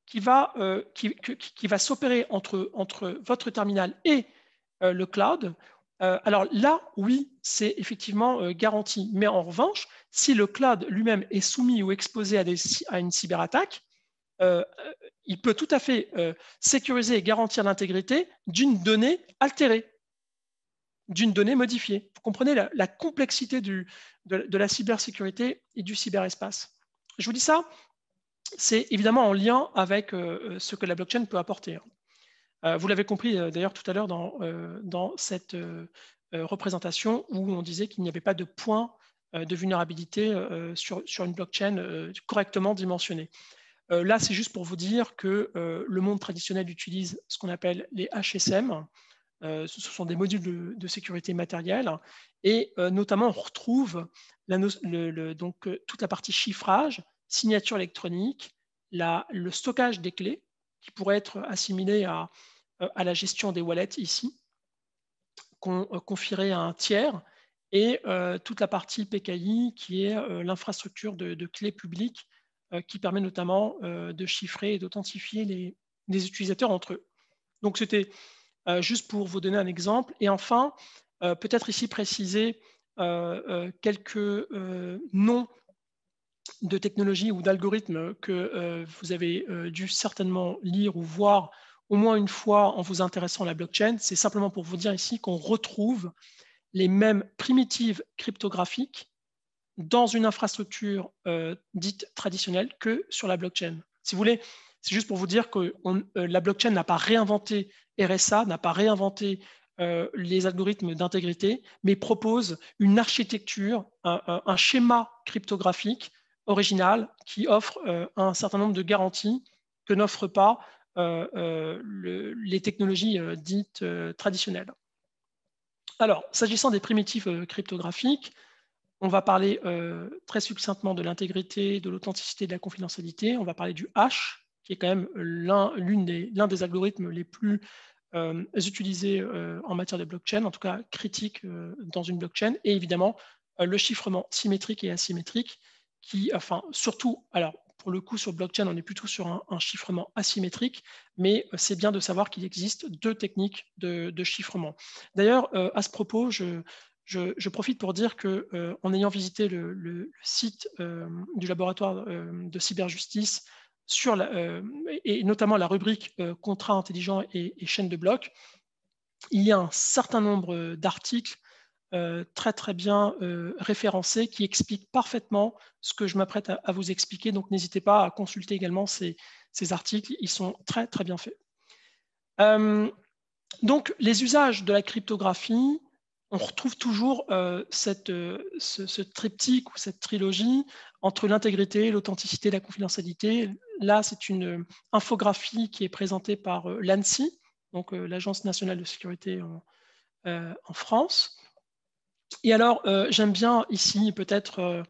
qui va, euh, qui, va s'opérer entre, entre votre terminal et euh, le cloud. Euh, alors là, oui, c'est effectivement garanti. Mais en revanche, si le cloud lui-même est soumis ou exposé à, des, à une cyberattaque, il peut tout à fait sécuriser et garantir l'intégrité d'une donnée altérée d'une donnée modifiée. Vous comprenez la, complexité de, la cybersécurité et du cyberespace. Je vous dis ça, c'est évidemment en lien avec euh, euh, ce que la blockchain peut apporter. Hein. Euh, vous l'avez compris d'ailleurs tout à l'heure dans, cette représentation où on disait qu'il n'y avait pas de point de vulnérabilité sur, une blockchain correctement dimensionnée. là, c'est juste pour vous dire que le monde traditionnel utilise ce qu'on appelle les HSM, euh, ce sont des modules de, sécurité matérielle. Et euh, notamment, on retrouve donc, euh, toute la partie chiffrage, signature électronique, le stockage des clés, qui pourrait être assimilé à, la gestion des wallets ici, qu'on confierait à un tiers, et toute la partie PKI, qui est l'infrastructure de, clés publiques, qui permet notamment de chiffrer et d'authentifier les, les, utilisateurs entre eux. Donc c'était euh, juste pour vous donner un exemple. Et enfin, euh, peut-être ici préciser euh, quelques noms de technologies ou d'algorithmes que vous avez dû certainement lire ou voir au moins une fois en vous intéressant à la blockchain. C'est simplement pour vous dire ici qu'on retrouve les mêmes primitives cryptographiques dans une infrastructure dite traditionnelle que sur la blockchain. Si vous voulez, c'est juste pour vous dire que la blockchain n'a pas réinventé RSA n'a pas réinventé euh, les algorithmes d'intégrité, mais propose une architecture, un, schéma cryptographique original qui offre euh, un certain nombre de garanties que n'offrent pas euh, les technologies dites traditionnelles. Alors, s'agissant des primitifs cryptographiques, on va parler très succinctement de l'intégrité, de l'authenticité, de la confidentialité. On va parler du hash, qui est quand même l'un des, algorithmes les plus euh, utilisés euh, en matière de blockchain, en tout cas critique euh, dans une blockchain, et évidemment le chiffrement symétrique et asymétrique, qui, enfin, surtout, alors pour le coup sur blockchain, on est plutôt sur un, chiffrement asymétrique, mais c'est bien de savoir qu'il existe deux techniques de, chiffrement. D'ailleurs, à ce propos, je, profite pour dire qu'en ayant visité le, site du laboratoire de cyberjustice sur euh, et notamment la rubrique euh, contrat contrats intelligents et, chaîne chaînes de blocs, il y a un certain nombre euh, d'articles très très bien référencés qui expliquent parfaitement ce que je m'apprête à, vous expliquer. Donc n'hésitez pas à consulter également ces, ces, articles, ils sont très très bien faits. donc les usages de la cryptographie, on retrouve toujours euh, cette, euh, ce, triptyque ou cette trilogie entre l'intégrité, l'authenticité, la confidentialité. Là, c'est une euh, infographie qui est présentée par l'ANSI, donc l'Agence nationale de sécurité en, France. Et alors, j'aime bien ici peut-être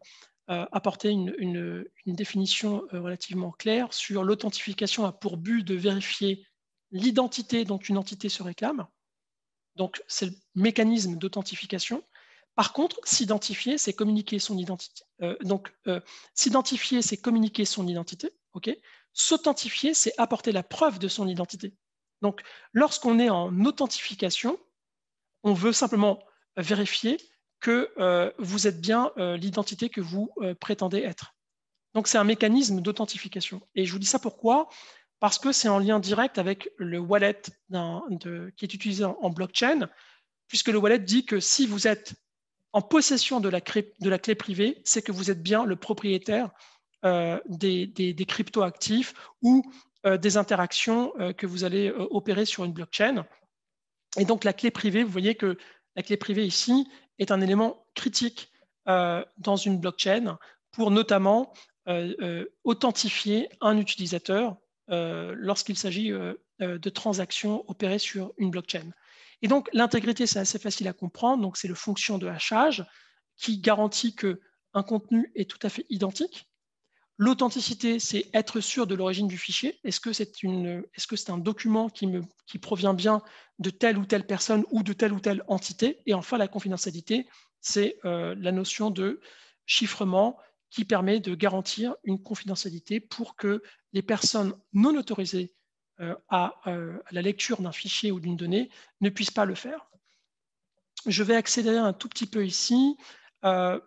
apporter une, définition relativement claire sur l'authentification a pour but de vérifier l'identité dont une entité se réclame donc, c'est le mécanisme d'authentification. Par contre, s'identifier, c'est communiquer son identité. Euh, donc, euh, s'identifier, c'est communiquer son identité. S'authentifier, c'est apporter la preuve de son identité. Donc, lorsqu'on est en authentification, on veut simplement vérifier que euh, vous êtes bien l'identité que vous prétendez être. Donc, c'est un mécanisme d'authentification. Et je vous dis ça pourquoi parce que c'est en lien direct avec le wallet qui est utilisé en, blockchain, puisque le wallet dit que si vous êtes en possession de la, clé privée, c'est que vous êtes bien le propriétaire euh, des, des, des cryptoactifs ou euh, des interactions euh, que vous allez opérer sur une blockchain. Et donc la clé privée, vous voyez que la clé privée ici est un élément critique dans une blockchain pour notamment authentifier un utilisateur euh, lorsqu'il s'agit euh, euh, de transactions opérées sur une blockchain. Et donc, l'intégrité, c'est assez facile à comprendre. Donc, c'est le fonction de hachage qui garantit que un contenu est tout à fait identique. L'authenticité, c'est être sûr de l'origine du fichier. Est-ce que c'est est -ce un document qui, me, qui, provient bien de telle ou telle personne ou de telle ou telle entité Et enfin, la confidentialité, c'est la notion de chiffrement qui permet de garantir une confidentialité pour que les personnes non autorisées euh, euh, à, la lecture d'un fichier ou d'une donnée ne puissent pas le faire. Je vais accélérer un tout petit peu ici. Euh,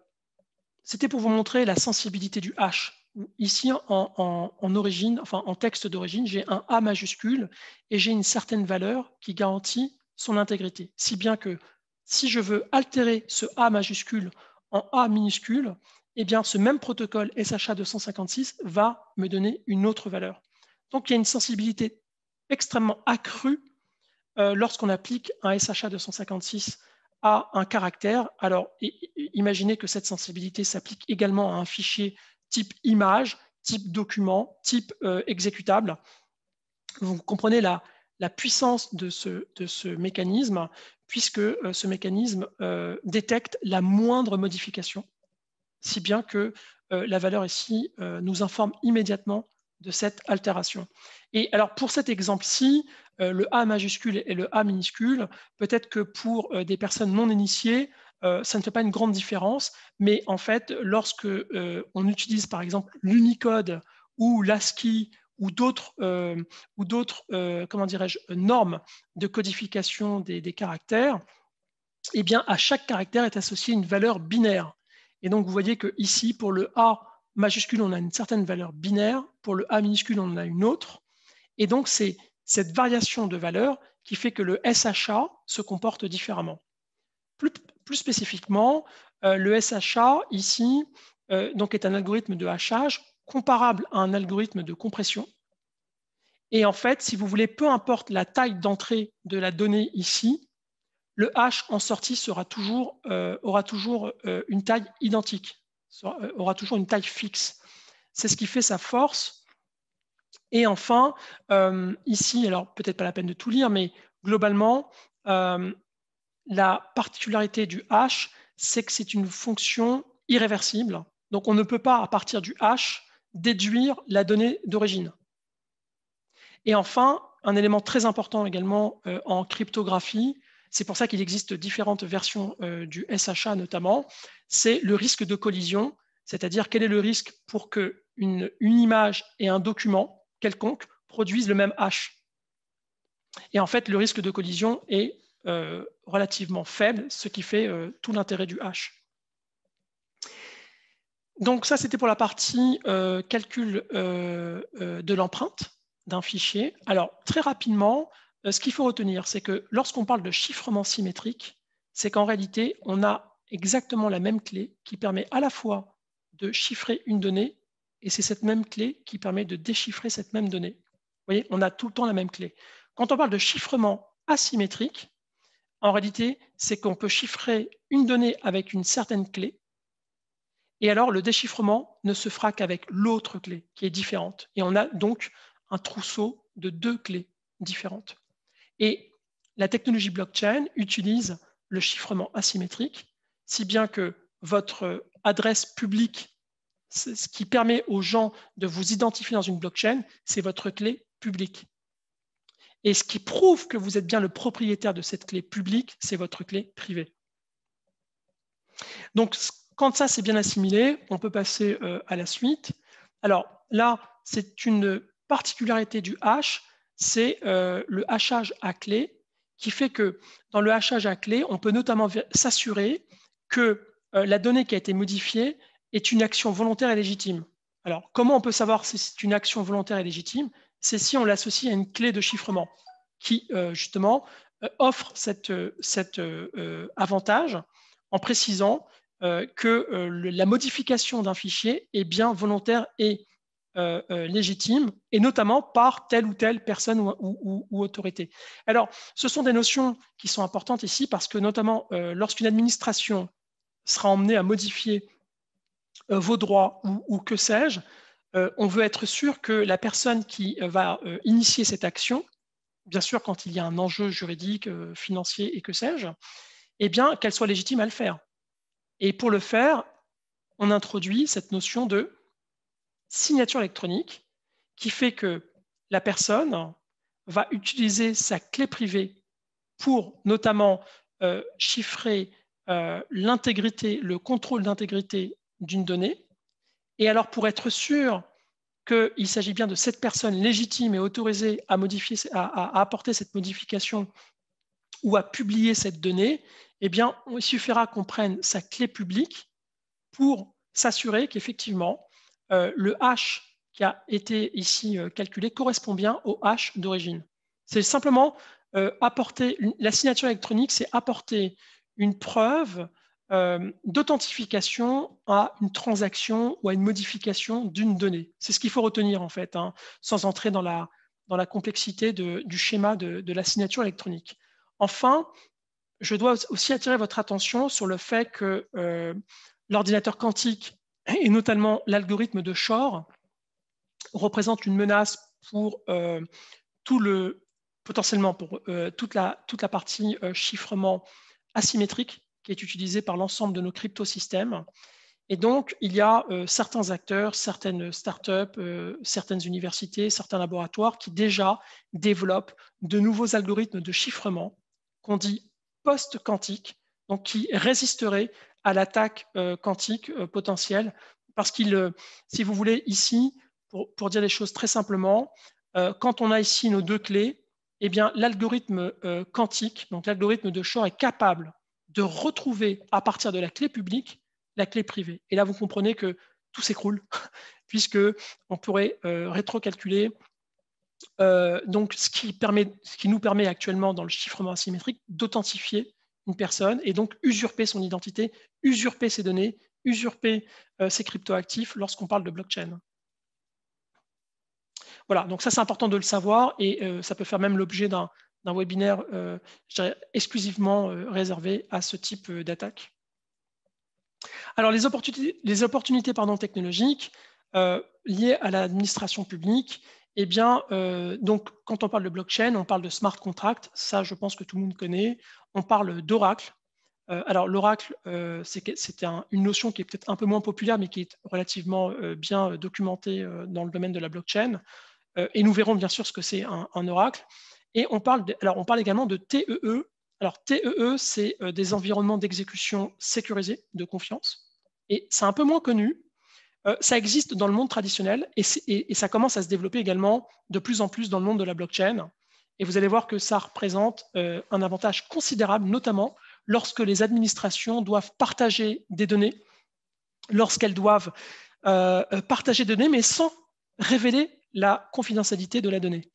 c'était pour vous montrer la sensibilité du H. Ici, en, origine, enfin, en texte d'origine, j'ai un A majuscule et j'ai une certaine valeur qui garantit son intégrité. Si bien que si je veux altérer ce A majuscule en A minuscule, eh bien, ce même protocole SHA-256 va me donner une autre valeur. Donc, il y a une sensibilité extrêmement accrue euh, lorsqu'on applique un SHA-256 à un caractère. Alors, imaginez que cette sensibilité s'applique également à un fichier type image, type document, type euh, exécutable. Vous comprenez la, puissance de ce, mécanisme, puisque euh, ce mécanisme détecte la moindre modification si bien que euh, la valeur ici euh, nous informe immédiatement de cette altération. Et alors pour cet exemple-ci, euh, le A majuscule et le A minuscule, peut-être que pour des personnes non initiées, ça ne fait pas une grande différence, mais en fait, lorsque on utilise par exemple l'Unicode ou l'ASCII ou d'autres ou d'autres comment dirais-je normes de codification des, des caractères, eh bien, à chaque caractère est associée une valeur binaire. Et donc, vous voyez que ici, pour le A majuscule, on a une certaine valeur binaire. Pour le A minuscule, on en a une autre. Et donc, c'est cette variation de valeur qui fait que le SHA se comporte différemment. Plus, spécifiquement, euh, le SHA, ici, euh, donc est un algorithme de hachage comparable à un algorithme de compression. Et en fait, si vous voulez, peu importe la taille d'entrée de la donnée ici, le H en sortie euh, aura toujours euh, une taille identique, euh, aura toujours une taille fixe. C'est ce qui fait sa force. Et enfin, ici, alors peut-être pas la peine de tout lire, mais globalement, la particularité du H, c'est que c'est une fonction irréversible. Donc on ne peut pas, à partir du H, déduire la donnée d'origine. Et enfin, un élément très important également en cryptographie, c'est pour ça qu'il existe différentes versions euh, du SHA notamment, c'est le risque de collision, c'est-à-dire quel est le risque pour que une, image et un document quelconque produisent le même hash. Et en fait, le risque de collision est euh, relativement faible, ce qui fait euh, tout l'intérêt du hash. Donc ça, c'était pour la partie calcul de l'empreinte d'un fichier. Alors, très rapidement, euh, ce qu'il faut retenir, c'est que lorsqu'on parle de chiffrement symétrique, c'est qu'en réalité, on a exactement la même clé qui permet à la fois de chiffrer une donnée, et c'est cette même clé qui permet de déchiffrer cette même donnée. Vous voyez, on a tout le temps la même clé. Quand on parle de chiffrement asymétrique, en réalité, c'est qu'on peut chiffrer une donnée avec une certaine clé, et alors le déchiffrement ne se fera qu'avec l'autre clé qui est différente. Et on a donc un trousseau de deux clés différentes. Et la technologie blockchain utilise le chiffrement asymétrique, si bien que votre adresse publique, ce qui permet aux gens de vous identifier dans une blockchain, c'est votre clé publique. Et ce qui prouve que vous êtes bien le propriétaire de cette clé publique, c'est votre clé privée. Donc, quand ça c'est bien assimilé, on peut passer euh, à la suite. Alors là, c'est une particularité du hash, c'est euh, le hachage à clé qui fait que dans le hachage à clé, on peut notamment s'assurer que euh, la donnée qui a été modifiée est une action volontaire et légitime. Alors, comment on peut savoir si c'est une action volontaire et légitime C'est si on l'associe à une clé de chiffrement qui, euh, justement, offre cet avantage en précisant que la modification d'un fichier est bien volontaire et euh, euh, légitime, et notamment par telle ou telle personne ou, autorité. Alors, ce sont des notions qui sont importantes ici parce que notamment euh, lorsqu'une administration sera emmenée à modifier vos droits ou, ou que sais-je, on veut être sûr que la personne qui va initier cette action, bien sûr quand il y a un enjeu juridique, financier et que sais-je, eh bien qu'elle soit légitime à le faire. Et pour le faire, on introduit cette notion de signature électronique qui fait que la personne va utiliser sa clé privée pour notamment euh, chiffrer euh, l'intégrité, le contrôle d'intégrité d'une donnée. Et alors, pour être sûr qu'il s'agit bien de cette personne légitime et autorisée à, modifier, apporter cette modification ou à publier cette donnée, eh bien, il suffira qu'on prenne sa clé publique pour s'assurer qu'effectivement, euh, le H qui a été ici euh, calculé correspond bien au H d'origine. C'est simplement euh, apporter, la signature électronique, c'est apporter une preuve d'authentification à une transaction ou à une modification d'une donnée. C'est ce qu'il faut retenir en fait, hein, sans entrer dans la, dans la complexité du schéma de, la signature électronique. Enfin, je dois aussi attirer votre attention sur le fait que l'ordinateur quantique Hein, et notamment l'algorithme de Shor représente une menace pour euh, tout le potentiellement pour euh, toute, la, toute la partie euh, chiffrement asymétrique qui est utilisée par l'ensemble de nos cryptosystèmes. Et donc, il y a certains acteurs, certaines startups, certaines universités, certains laboratoires qui déjà développent de nouveaux algorithmes de chiffrement qu'on dit post quantique donc qui résisteraient à l'attaque euh, quantique euh, potentielle. Parce qu'il, euh, si vous voulez, ici, pour, dire les choses très simplement, quand on a ici nos deux clés, eh bien, l'algorithme quantique, donc l'algorithme de Shor, est capable de retrouver à partir de la clé publique la clé privée. Et là, vous comprenez que tout s'écroule, [laughs] puisque on pourrait rétrocalculer. donc, ce qui, permet, ce qui nous permet actuellement dans le chiffrement asymétrique d'authentifier une personne et donc usurper son identité, usurper ses données, usurper euh, ses cryptoactifs lorsqu'on parle de blockchain. Voilà, donc ça c'est important de le savoir et euh, ça peut faire même l'objet d'un webinaire euh, exclusivement réservé à ce type d'attaque. Alors les opportunités, les opportunités pardon, technologiques liées à l'administration publique, eh bien, euh, donc, quand on parle de blockchain, on parle de smart contract, ça je pense que tout le monde connaît. On parle d'oracle. Euh, alors, l'oracle, euh, c'est une notion qui est peut-être un peu moins populaire, mais qui est relativement bien documentée dans le domaine de la blockchain. et nous verrons bien sûr ce que c'est un, oracle. Et on parle, alors, on parle également de TEE. E. Alors, TEE, e, c'est des environnements d'exécution sécurisés de confiance. Et c'est un peu moins connu, euh, ça existe dans le monde traditionnel et, ça commence à se développer également de plus en plus dans le monde de la blockchain. Et vous allez voir que ça représente euh, un avantage considérable, notamment lorsque les administrations doivent partager des données, lorsqu'elles doivent euh, partager des données, mais sans révéler la confidentialité de la donnée.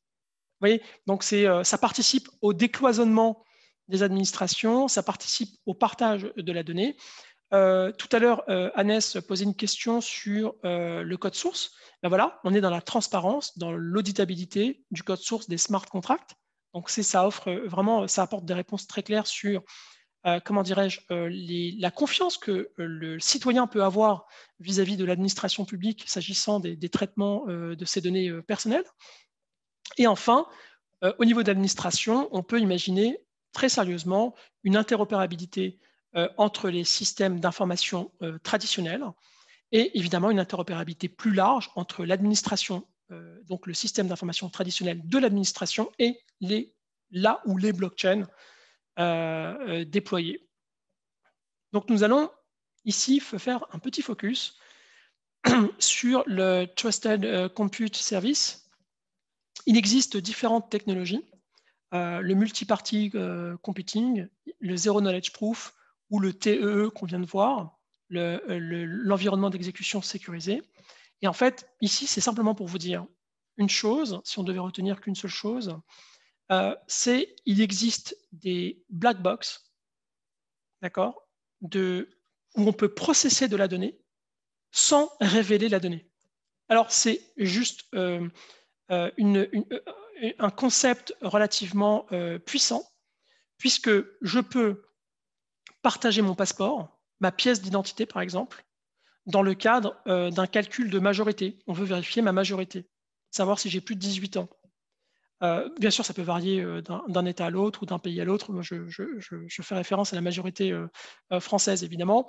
Vous voyez, donc ça participe au décloisonnement des administrations, ça participe au partage de la donnée, euh, tout à l'heure, euh, Annès posait une question sur euh, le code source. Ben voilà, on est dans la transparence, dans l'auditabilité du code source des smart contracts. Donc, ça offre euh, vraiment, ça apporte des réponses très claires sur, comment dirais-je, la confiance que le citoyen peut avoir vis-à-vis de l'administration publique s'agissant des, des, traitements de ses données personnelles. Et enfin, au niveau d'administration, on peut imaginer très sérieusement une interopérabilité euh, entre les systèmes d'information euh, traditionnels et évidemment une interopérabilité plus large entre l'administration, euh, donc le système d'information traditionnel de l'administration et les, là où les blockchains déployés. Donc nous allons ici faire un petit focus [clears throat] sur le Trusted Compute Service. Il existe différentes technologies, le multiparty computing, le zero knowledge proof, ou le TEE e qu'on vient de voir, euh, l'environnement d'exécution sécurisé. Et en fait, ici, c'est simplement pour vous dire une chose, si on devait retenir qu'une seule chose, euh, c'est il existe des black box, d'accord, où on peut processer de la donnée sans révéler la donnée. Alors, c'est juste euh, un concept relativement puissant, puisque je peux partager mon passeport, ma pièce d'identité par exemple, dans le cadre euh, d'un calcul de majorité. On veut vérifier ma majorité, savoir si j'ai plus de 18 ans. Euh, bien sûr, ça peut varier euh, d'un État à l'autre ou d'un pays à l'autre. Je, je, fais référence à la majorité française, évidemment.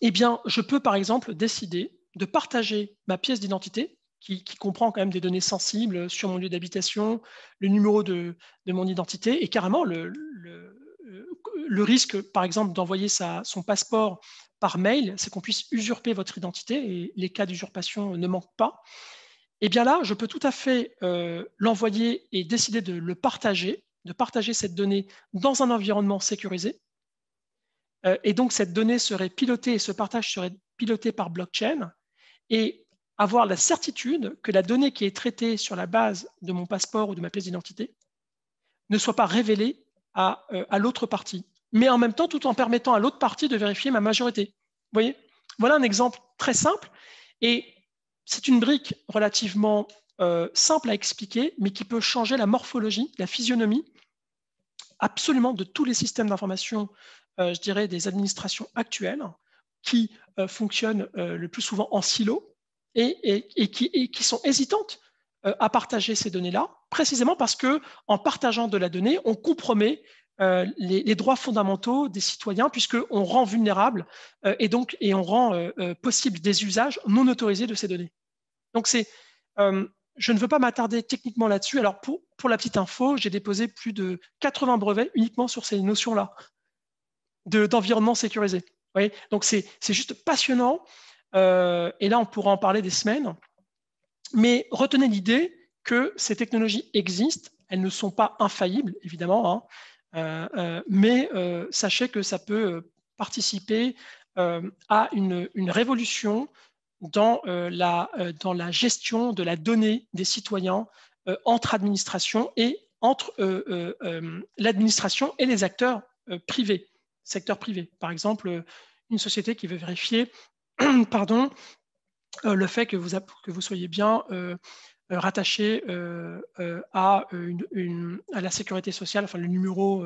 eh bien, je peux, par exemple, décider de partager ma pièce d'identité, qui, comprend quand même des données sensibles sur mon lieu d'habitation, le numéro de, mon identité et carrément le, le risque, par exemple, d'envoyer son passeport par mail, c'est qu'on puisse usurper votre identité et les cas d'usurpation ne manquent pas. Et eh bien là, je peux tout à fait euh, l'envoyer et décider de le partager, de partager cette donnée dans un environnement sécurisé. Euh, et donc, cette donnée serait pilotée et ce partage serait piloté par blockchain et avoir la certitude que la donnée qui est traitée sur la base de mon passeport ou de ma pièce d'identité ne soit pas révélée euh, à, l'autre partie, mais en même temps tout en permettant à l'autre partie de vérifier ma majorité. voyez Voilà un exemple très simple et c'est une brique relativement euh, simple à expliquer, mais qui peut changer la morphologie, la physionomie absolument de tous les systèmes d'information, euh, je dirais, des administrations actuelles, qui fonctionnent le plus souvent en silo et qui sont hésitantes euh, à partager ces données-là, précisément parce que en partageant de la donnée, on compromet euh, les, droits fondamentaux des citoyens, puisqu'on rend vulnérable euh, et donc et on rend possible des usages non autorisés de ces données. Donc c'est, je ne veux pas m'attarder techniquement là-dessus. Alors pour, pour la petite info, j'ai déposé plus de 80 brevets uniquement sur ces notions-là de, d'environnement sécurisé. donc c'est, c'est juste passionnant. et là, on pourra en parler des semaines mais retenez l'idée que ces technologies existent, elles ne sont pas infaillibles, évidemment, hein. euh, euh, mais euh, sachez que ça peut participer à une, révolution dans, la, dans la gestion de la donnée des citoyens entre administration et entre l'administration et les acteurs privés, secteur privé. Par exemple, une société qui veut vérifier [clears throat] pardon, euh, le fait que vous, que vous soyez bien euh, euh, rattaché à, la sécurité sociale, enfin le numéro.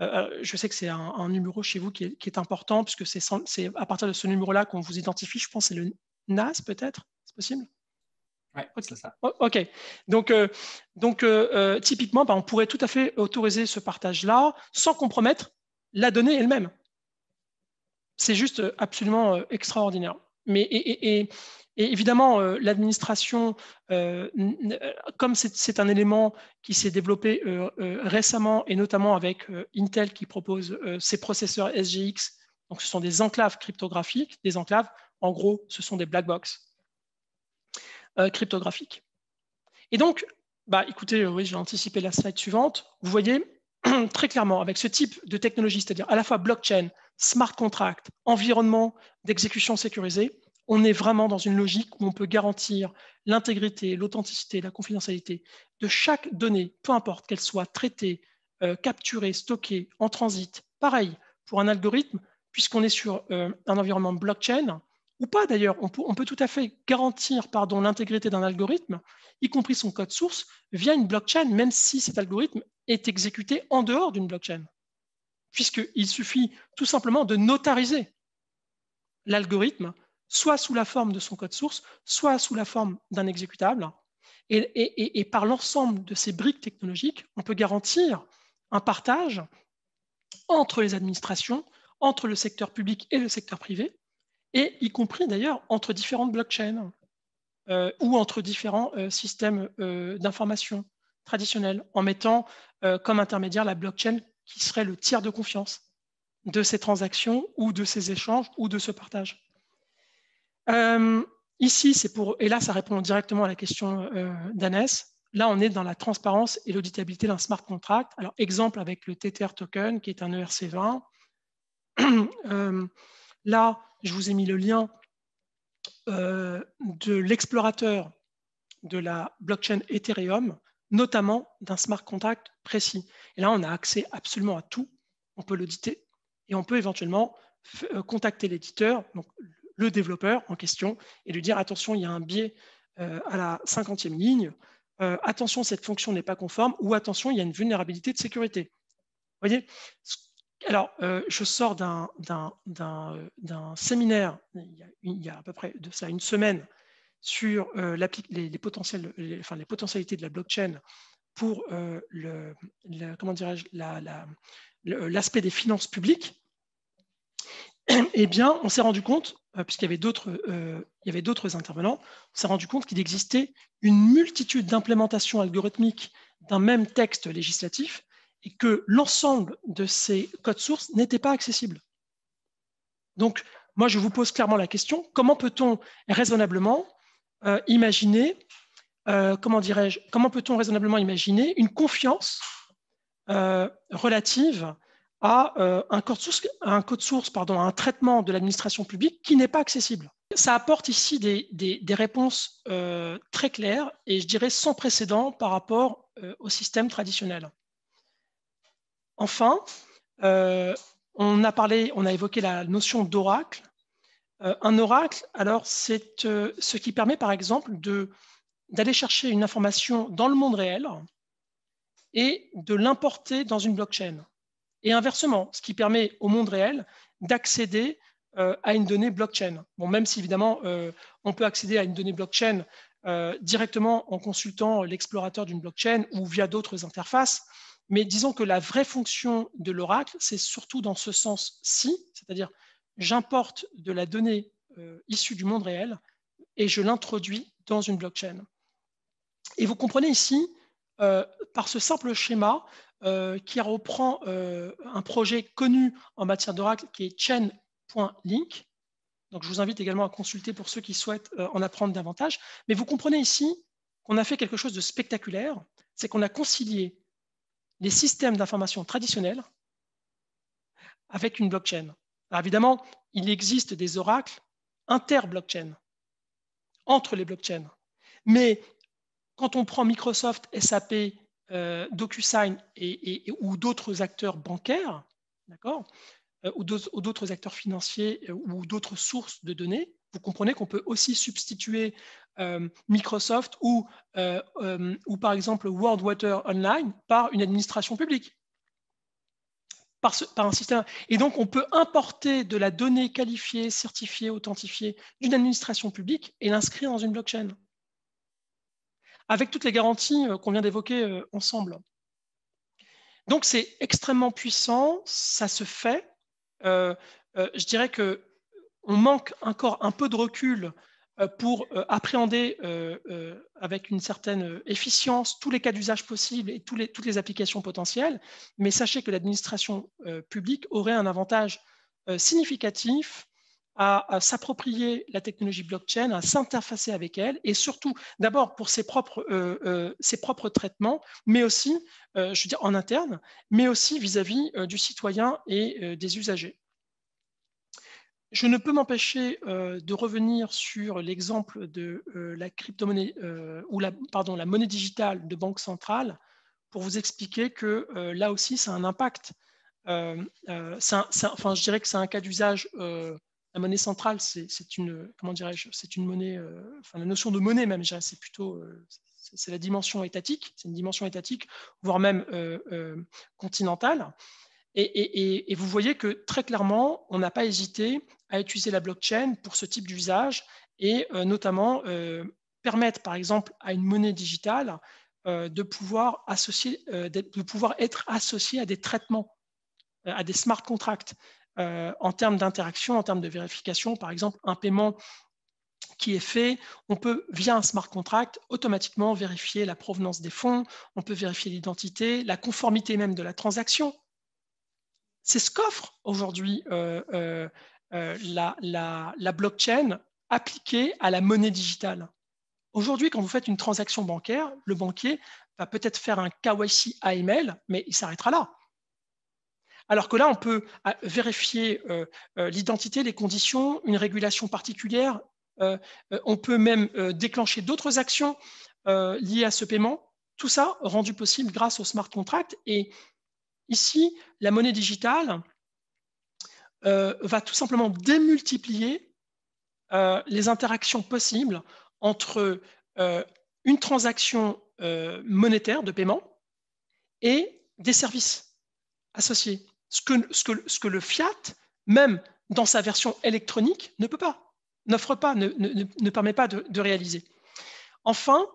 je sais que c'est un, numéro chez vous qui est, important, puisque c'est à partir de ce numéro-là qu'on vous identifie, je pense, que c'est le NAS peut-être, c'est possible Oui, c'est ça. Oh, ok, donc, donc typiquement, ben, on pourrait tout à fait autoriser ce partage-là sans compromettre la donnée elle-même. C'est juste absolument extraordinaire. Mais et, évidemment, euh, l'administration, euh, euh, comme c'est un élément qui s'est développé récemment, et notamment avec Intel qui propose ses processeurs SGX, donc ce sont des enclaves cryptographiques, des enclaves, en gros, ce sont des black box cryptographiques. Et donc, bah, écoutez, oui, j'ai anticipé la slide suivante, vous voyez [clears throat] très clairement avec ce type de technologie, c'est-à-dire à la fois blockchain, smart contract, environnement d'exécution sécurisée, on est vraiment dans une logique où on peut garantir l'intégrité, l'authenticité, la confidentialité de chaque donnée, peu importe qu'elle soit traitée, euh, capturée, stockée, en transit. Pareil pour un algorithme, puisqu'on est sur euh, un environnement blockchain, ou pas d'ailleurs, on, on, peut tout à fait garantir l'intégrité d'un algorithme, y compris son code source, via une blockchain, même si cet algorithme est exécuté en dehors d'une blockchain puisqu'il suffit tout simplement de notariser l'algorithme, soit sous la forme de son code source, soit sous la forme d'un exécutable. Et, par l'ensemble de ces briques technologiques, on peut garantir un partage entre les administrations, entre le secteur public et le secteur privé, et y compris d'ailleurs entre différentes blockchains euh, ou entre différents euh, systèmes euh, d'information traditionnels, en mettant comme intermédiaire la blockchain qui serait le tiers de confiance de ces transactions ou de ces échanges ou de ce partage. Euh, ici, c'est pour, et là, ça répond directement à la question euh, Là, on est dans la transparence et l'auditabilité d'un smart contract. Alors, exemple avec le TTR token, qui est un ERC20. [clears throat] Euh, là, je vous ai mis le lien euh, de l'explorateur de la blockchain Ethereum notamment d'un smart contact précis. Et là, on a accès absolument à tout. On peut l'auditer et on peut éventuellement euh, contacter l'éditeur, donc le développeur en question, et lui dire attention, il y a un biais euh, à la cinquantième ligne, euh, attention, cette fonction n'est pas conforme, ou attention, il y a une vulnérabilité de sécurité. Vous voyez Alors, je sors d'un séminaire il y, a, à peu près de ça une semaine sur euh, les, potentialités de la blockchain pour euh, le, comment dirais-je, l'aspect des finances publiques, [clears throat] eh bien, on s'est rendu compte, euh, puisqu'il y avait d'autres, il y avait d'autres intervenants, on s'est rendu compte qu'il existait une multitude d'implémentations algorithmiques d'un même texte législatif et que l'ensemble de ces codes sources n'étaient pas accessibles. Donc, moi, je vous pose clairement la question, comment peut-on raisonnablement euh, imaginer, euh, comment dirais-je, comment peut-on raisonnablement imaginer une confiance euh, relative à un code source, à un, code source pardon, un traitement de l'administration publique qui n'est pas accessible. Ça apporte ici des, des réponses très claires et je dirais sans précédent par rapport au système traditionnel. Enfin, on a parlé, on a évoqué la notion d'oracle euh, un oracle, alors c'est euh, ce qui permet par exemple d'aller chercher une information dans le monde réel et de l'importer dans une blockchain. Et inversement, ce qui permet au monde réel d'accéder euh, à une donnée blockchain. même si évidemment on peut accéder à une donnée blockchain directement en consultant l'explorateur d'une blockchain ou via d'autres interfaces, mais disons que la vraie fonction de l'oracle, c'est surtout dans ce sens-ci, c'est-à-dire j'importe de la donnée euh, issue du monde réel et je l'introduis dans une blockchain. Et vous comprenez ici, euh, par ce simple schéma euh, qui reprend un projet connu en matière d'oracle qui est chain.link. Donc, je vous invite également à consulter pour ceux qui souhaitent en apprendre davantage. Mais vous comprenez ici qu'on a fait quelque chose de spectaculaire, c'est qu'on a concilié les systèmes d'information traditionnels avec une blockchain. Alors évidemment, il existe des oracles inter-blockchain, entre les blockchains. Mais quand on prend Microsoft, SAP, euh, DocuSign ou d'autres acteurs bancaires, d'accord, euh, ou d'autres acteurs financiers euh, ou d'autres sources de données, vous comprenez qu'on peut aussi substituer Microsoft ou, ou par exemple World Water Online par une administration publique par, un système. Et donc, on peut importer de la donnée qualifiée, certifiée, authentifiée d'une administration publique et l'inscrire dans une blockchain. Avec toutes les garanties euh, qu'on vient d'évoquer euh, ensemble. Donc, c'est extrêmement puissant, ça se fait. Euh, je dirais qu'on manque encore un peu de recul euh, pour euh, appréhender euh, avec une certaine efficience tous les cas d'usage possibles et toutes les applications potentielles, mais sachez que l'administration publique aurait un avantage significatif à, s'approprier la technologie blockchain, à s'interfacer avec elle, et surtout, d'abord pour ses propres, traitements, mais aussi, je veux dire, en interne, mais aussi vis à -vis, du citoyen et des usagers. Je ne peux m'empêcher euh, de revenir sur l'exemple de euh, la crypto-monnaie euh, ou la, pardon, la monnaie digitale de banque centrale pour vous expliquer que là aussi, ça a un impact. enfin, je dirais que c'est un cas d'usage. la monnaie centrale, c'est une, comment dirais c'est monnaie. la notion de monnaie même, c'est plutôt, c'est la dimension étatique. C'est une dimension étatique, voire même continentale. Et, vous voyez que très clairement, on n'a pas hésité à utiliser la blockchain pour ce type d'usage et euh, notamment euh, permettre, par exemple, à une monnaie digitale euh, de, pouvoir de pouvoir être associée à des traitements, à des smart contracts en termes d'interaction, en termes de vérification. Par exemple, un paiement qui est fait, on peut, via un smart contract, automatiquement vérifier la provenance des fonds, on peut vérifier l'identité, la conformité même de la transaction c'est ce qu'offre aujourd'hui euh, euh, euh, la, blockchain appliquée à la monnaie digitale. Aujourd'hui, quand vous faites une transaction bancaire, le banquier va peut-être faire un KYC AML, mais il s'arrêtera là. Alors que là, on peut vérifier l'identité, les conditions, une régulation particulière. on peut même déclencher d'autres actions liées à ce paiement. Tout ça rendu possible grâce au smart contract. Et Ici, la monnaie digitale euh, va tout simplement démultiplier euh, les interactions possibles entre euh, une transaction monétaire de paiement et des services associés. Ce que, le fiat, même dans sa version électronique, ne peut pas, n'offre pas, ne, permet pas de, réaliser. Enfin,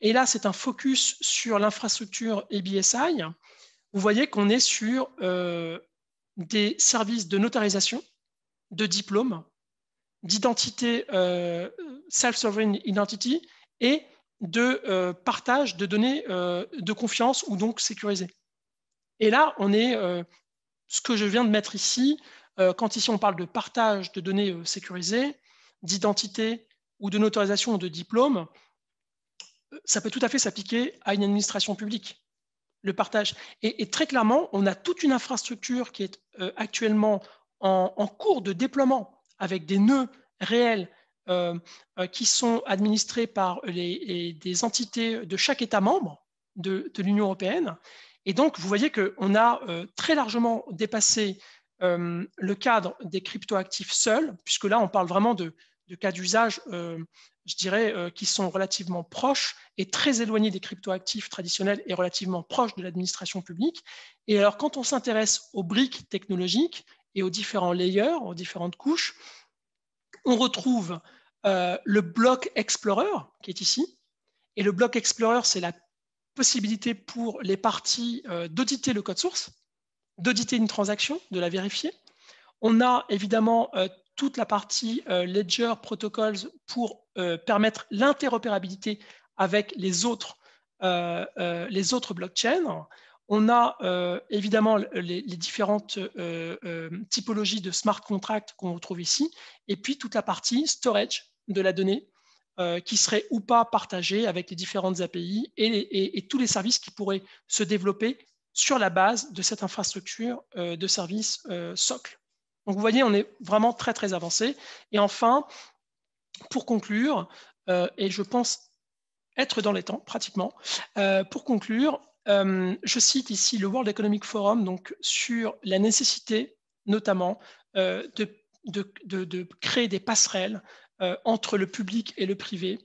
et là, c'est un focus sur l'infrastructure EBSI. Vous voyez qu'on est sur euh, des services de notarisation, de diplôme, d'identité, euh, self-sovereign identity, et de euh, partage de données de confiance ou donc sécurisées. Et là, on est ce que je viens de mettre ici. quand ici, on parle de partage de données sécurisées, d'identité ou de notarisation ou de diplôme, ça peut tout à fait s'appliquer à une administration publique, le partage. Et, très clairement, on a toute une infrastructure qui est euh, actuellement en, cours de déploiement avec des nœuds réels euh, euh, qui sont administrés par les, des entités de chaque État membre de, de l'Union européenne. Et donc, vous voyez qu'on a très largement dépassé le cadre des cryptoactifs seuls, puisque là, on parle vraiment de, de cas d'usage, euh, je dirais, euh, qui sont relativement proches et très éloignés des cryptoactifs traditionnels et relativement proches de l'administration publique. Et alors, quand on s'intéresse aux briques technologiques et aux différents layers, aux différentes couches, on retrouve euh, le bloc Explorer qui est ici. Et le bloc Explorer, c'est la possibilité pour les parties d'auditer le code source, d'auditer une transaction, de la vérifier. On a évidemment euh, toute la partie euh, Ledger Protocols pour euh, permettre l'interopérabilité avec les autres, euh, les autres blockchains. On a évidemment les, différentes typologies de smart contracts qu'on retrouve ici, et puis toute la partie storage de la donnée qui serait ou pas partagée avec les différentes API et, et, tous les services qui pourraient se développer sur la base de cette infrastructure de services socle. Donc vous voyez, on est vraiment très très avancé. Et enfin, pour conclure, euh, et je pense être dans les temps pratiquement, euh, pour conclure, euh, je cite ici le World Economic Forum donc, sur la nécessité notamment de, de, créer des passerelles entre le public et le privé.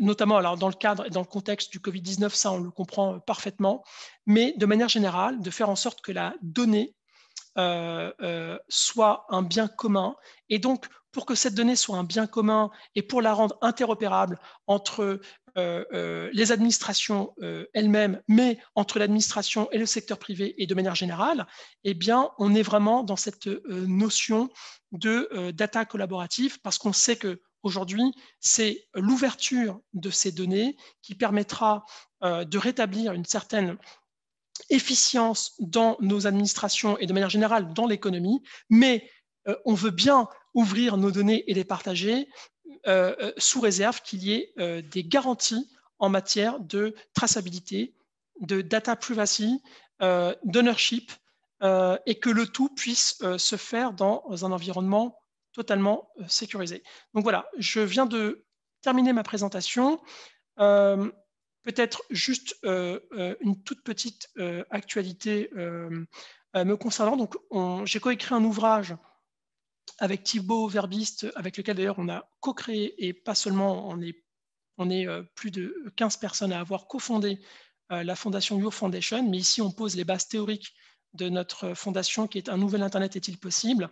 notamment alors dans le cadre et dans le contexte du Covid-19, ça on le comprend parfaitement, mais de manière générale, de faire en sorte que la donnée euh, euh, soit un bien commun. Et donc, pour que cette donnée soit un bien commun et pour la rendre interopérable entre euh, les administrations elles-mêmes, mais entre l'administration et le secteur privé et de manière générale, eh bien, on est vraiment dans cette notion de data collaborative parce qu'on sait que aujourd'hui, c'est l'ouverture de ces données qui permettra de rétablir une certaine efficience dans nos administrations et de manière générale dans l'économie, mais euh, on veut bien ouvrir nos données et les partager euh, euh, sous réserve qu'il y ait des garanties en matière de traçabilité, de data privacy, d'ownership, et que le tout puisse se faire dans un environnement totalement sécurisé. Donc voilà, je viens de terminer ma présentation. Peut-être juste euh, euh, une toute petite euh, actualité me concernant. Donc, j'ai coécrit un ouvrage avec Thibaut Verbiste, avec lequel d'ailleurs on a co-créé et pas seulement, on est, plus de 15 personnes à avoir cofondé fondé la fondation Your Foundation, mais ici on pose les bases théoriques de notre fondation qui est un nouvel Internet est-il possible,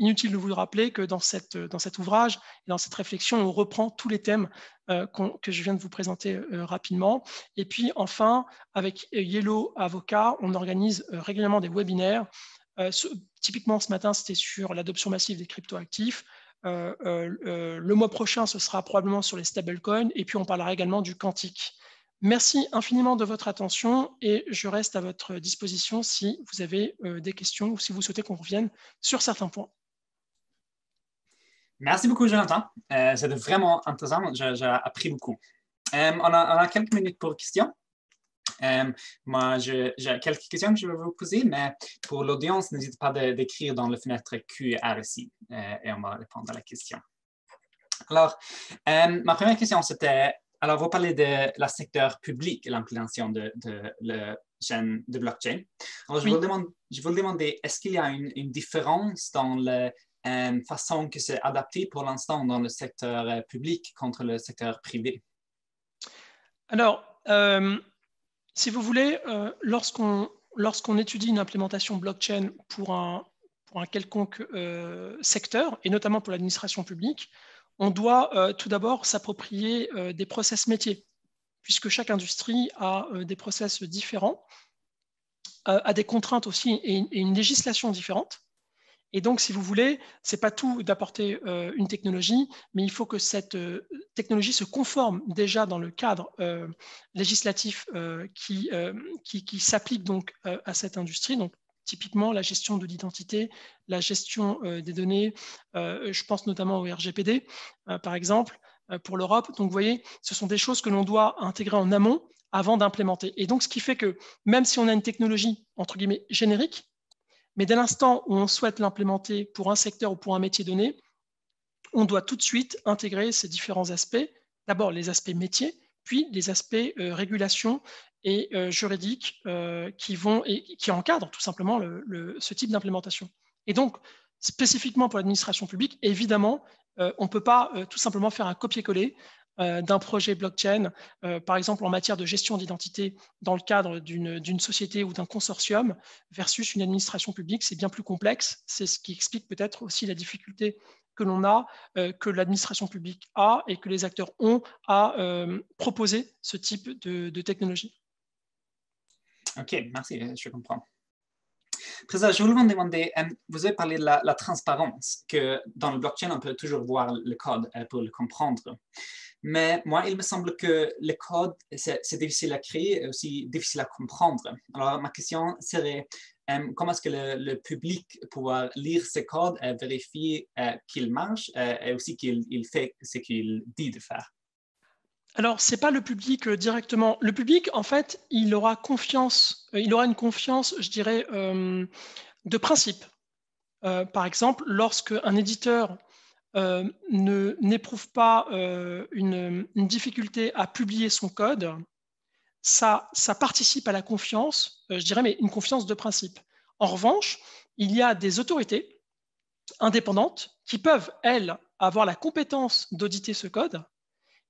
Inutile de vous le rappeler que dans, cette, euh, dans cet ouvrage et dans cette réflexion, on reprend tous les thèmes euh, que je viens de vous présenter euh, rapidement. Et puis enfin, avec Yellow Avocat, on organise régulièrement des webinaires. typiquement, ce matin, c'était sur l'adoption massive des cryptoactifs. le mois prochain, ce sera probablement sur les stablecoins. Et puis, on parlera également du quantique. Merci infiniment de votre attention et je reste à votre disposition si vous avez des questions ou si vous souhaitez qu'on revienne sur certains points. Merci beaucoup, Jonathan. Euh, C'était vraiment intéressant. J'ai appris beaucoup. Euh, on, a, quelques minutes pour questions. Euh, moi, j'ai quelques questions que je vais vous poser, mais pour l'audience, n'hésitez pas d'écrire dans la fenêtre QR ici euh, et on va répondre à la question. Alors, ma première question, c'était alors, vous parlez de la secteur public et l'implémentation de, la chaîne de, blockchain. Alors, je, oui. vous demande, je vous demander est-ce qu'il y a une différence dans le, une euh, façon que c'est adapté pour l'instant dans le secteur euh, public contre le secteur privé Alors, euh, si vous voulez, euh, lorsqu'on étudie une implémentation blockchain pour un, pour un quelconque secteur, et notamment pour l'administration publique, on doit tout d'abord s'approprier des process métiers, puisque chaque industrie a des process différents, a des contraintes aussi et une législation différente. Et donc, si vous voulez, ce n'est pas tout d'apporter euh, une technologie, mais il faut que cette euh, technologie se conforme déjà dans le cadre euh, législatif qui, qui, qui s'applique donc à cette industrie. Donc, typiquement, la gestion de l'identité, la gestion des données, je pense notamment au RGPD, par exemple, pour l'Europe. Donc, vous voyez, ce sont des choses que l'on doit intégrer en amont avant d'implémenter. Et donc, ce qui fait que même si on a une technologie, entre guillemets, générique, mais dès l'instant où on souhaite l'implémenter pour un secteur ou pour un métier donné, on doit tout de suite intégrer ces différents aspects. D'abord les aspects métiers, puis les aspects euh, régulation et euh, juridique euh, qui vont et qui encadrent tout simplement ce type d'implémentation. Et donc, spécifiquement pour l'administration publique, évidemment, on ne peut pas tout simplement faire un copier-coller euh, d'un projet blockchain, euh, par exemple en matière de gestion d'identité dans le cadre d'une société ou d'un consortium, versus une administration publique, c'est bien plus complexe. C'est ce qui explique peut-être aussi la difficulté que l'on a, euh, que l'administration publique a et que les acteurs ont à proposer ce type de, technologie. Ok, merci, je comprends. Président, je voulais vous demander, euh, vous avez parlé de la, transparence, que dans le blockchain, on peut toujours voir le code pour le comprendre. Mais moi, il me semble que le code, c'est difficile à créer et aussi difficile à comprendre. Alors, ma question serait, euh, comment est-ce que le, public pourra lire ce code et vérifier euh, qu'il marche et aussi qu'il fait ce qu'il dit de faire? alors, ce n'est pas le public euh, directement. Le public, en fait, il aura confiance, euh, il aura une confiance, je dirais, euh, de principe. par exemple, lorsque un éditeur ne, n'éprouve pas une, difficulté à publier son code, ça, ça participe à la confiance, je dirais, mais une confiance de principe. En revanche, il y a des autorités indépendantes qui peuvent, elles, avoir la compétence d'auditer ce code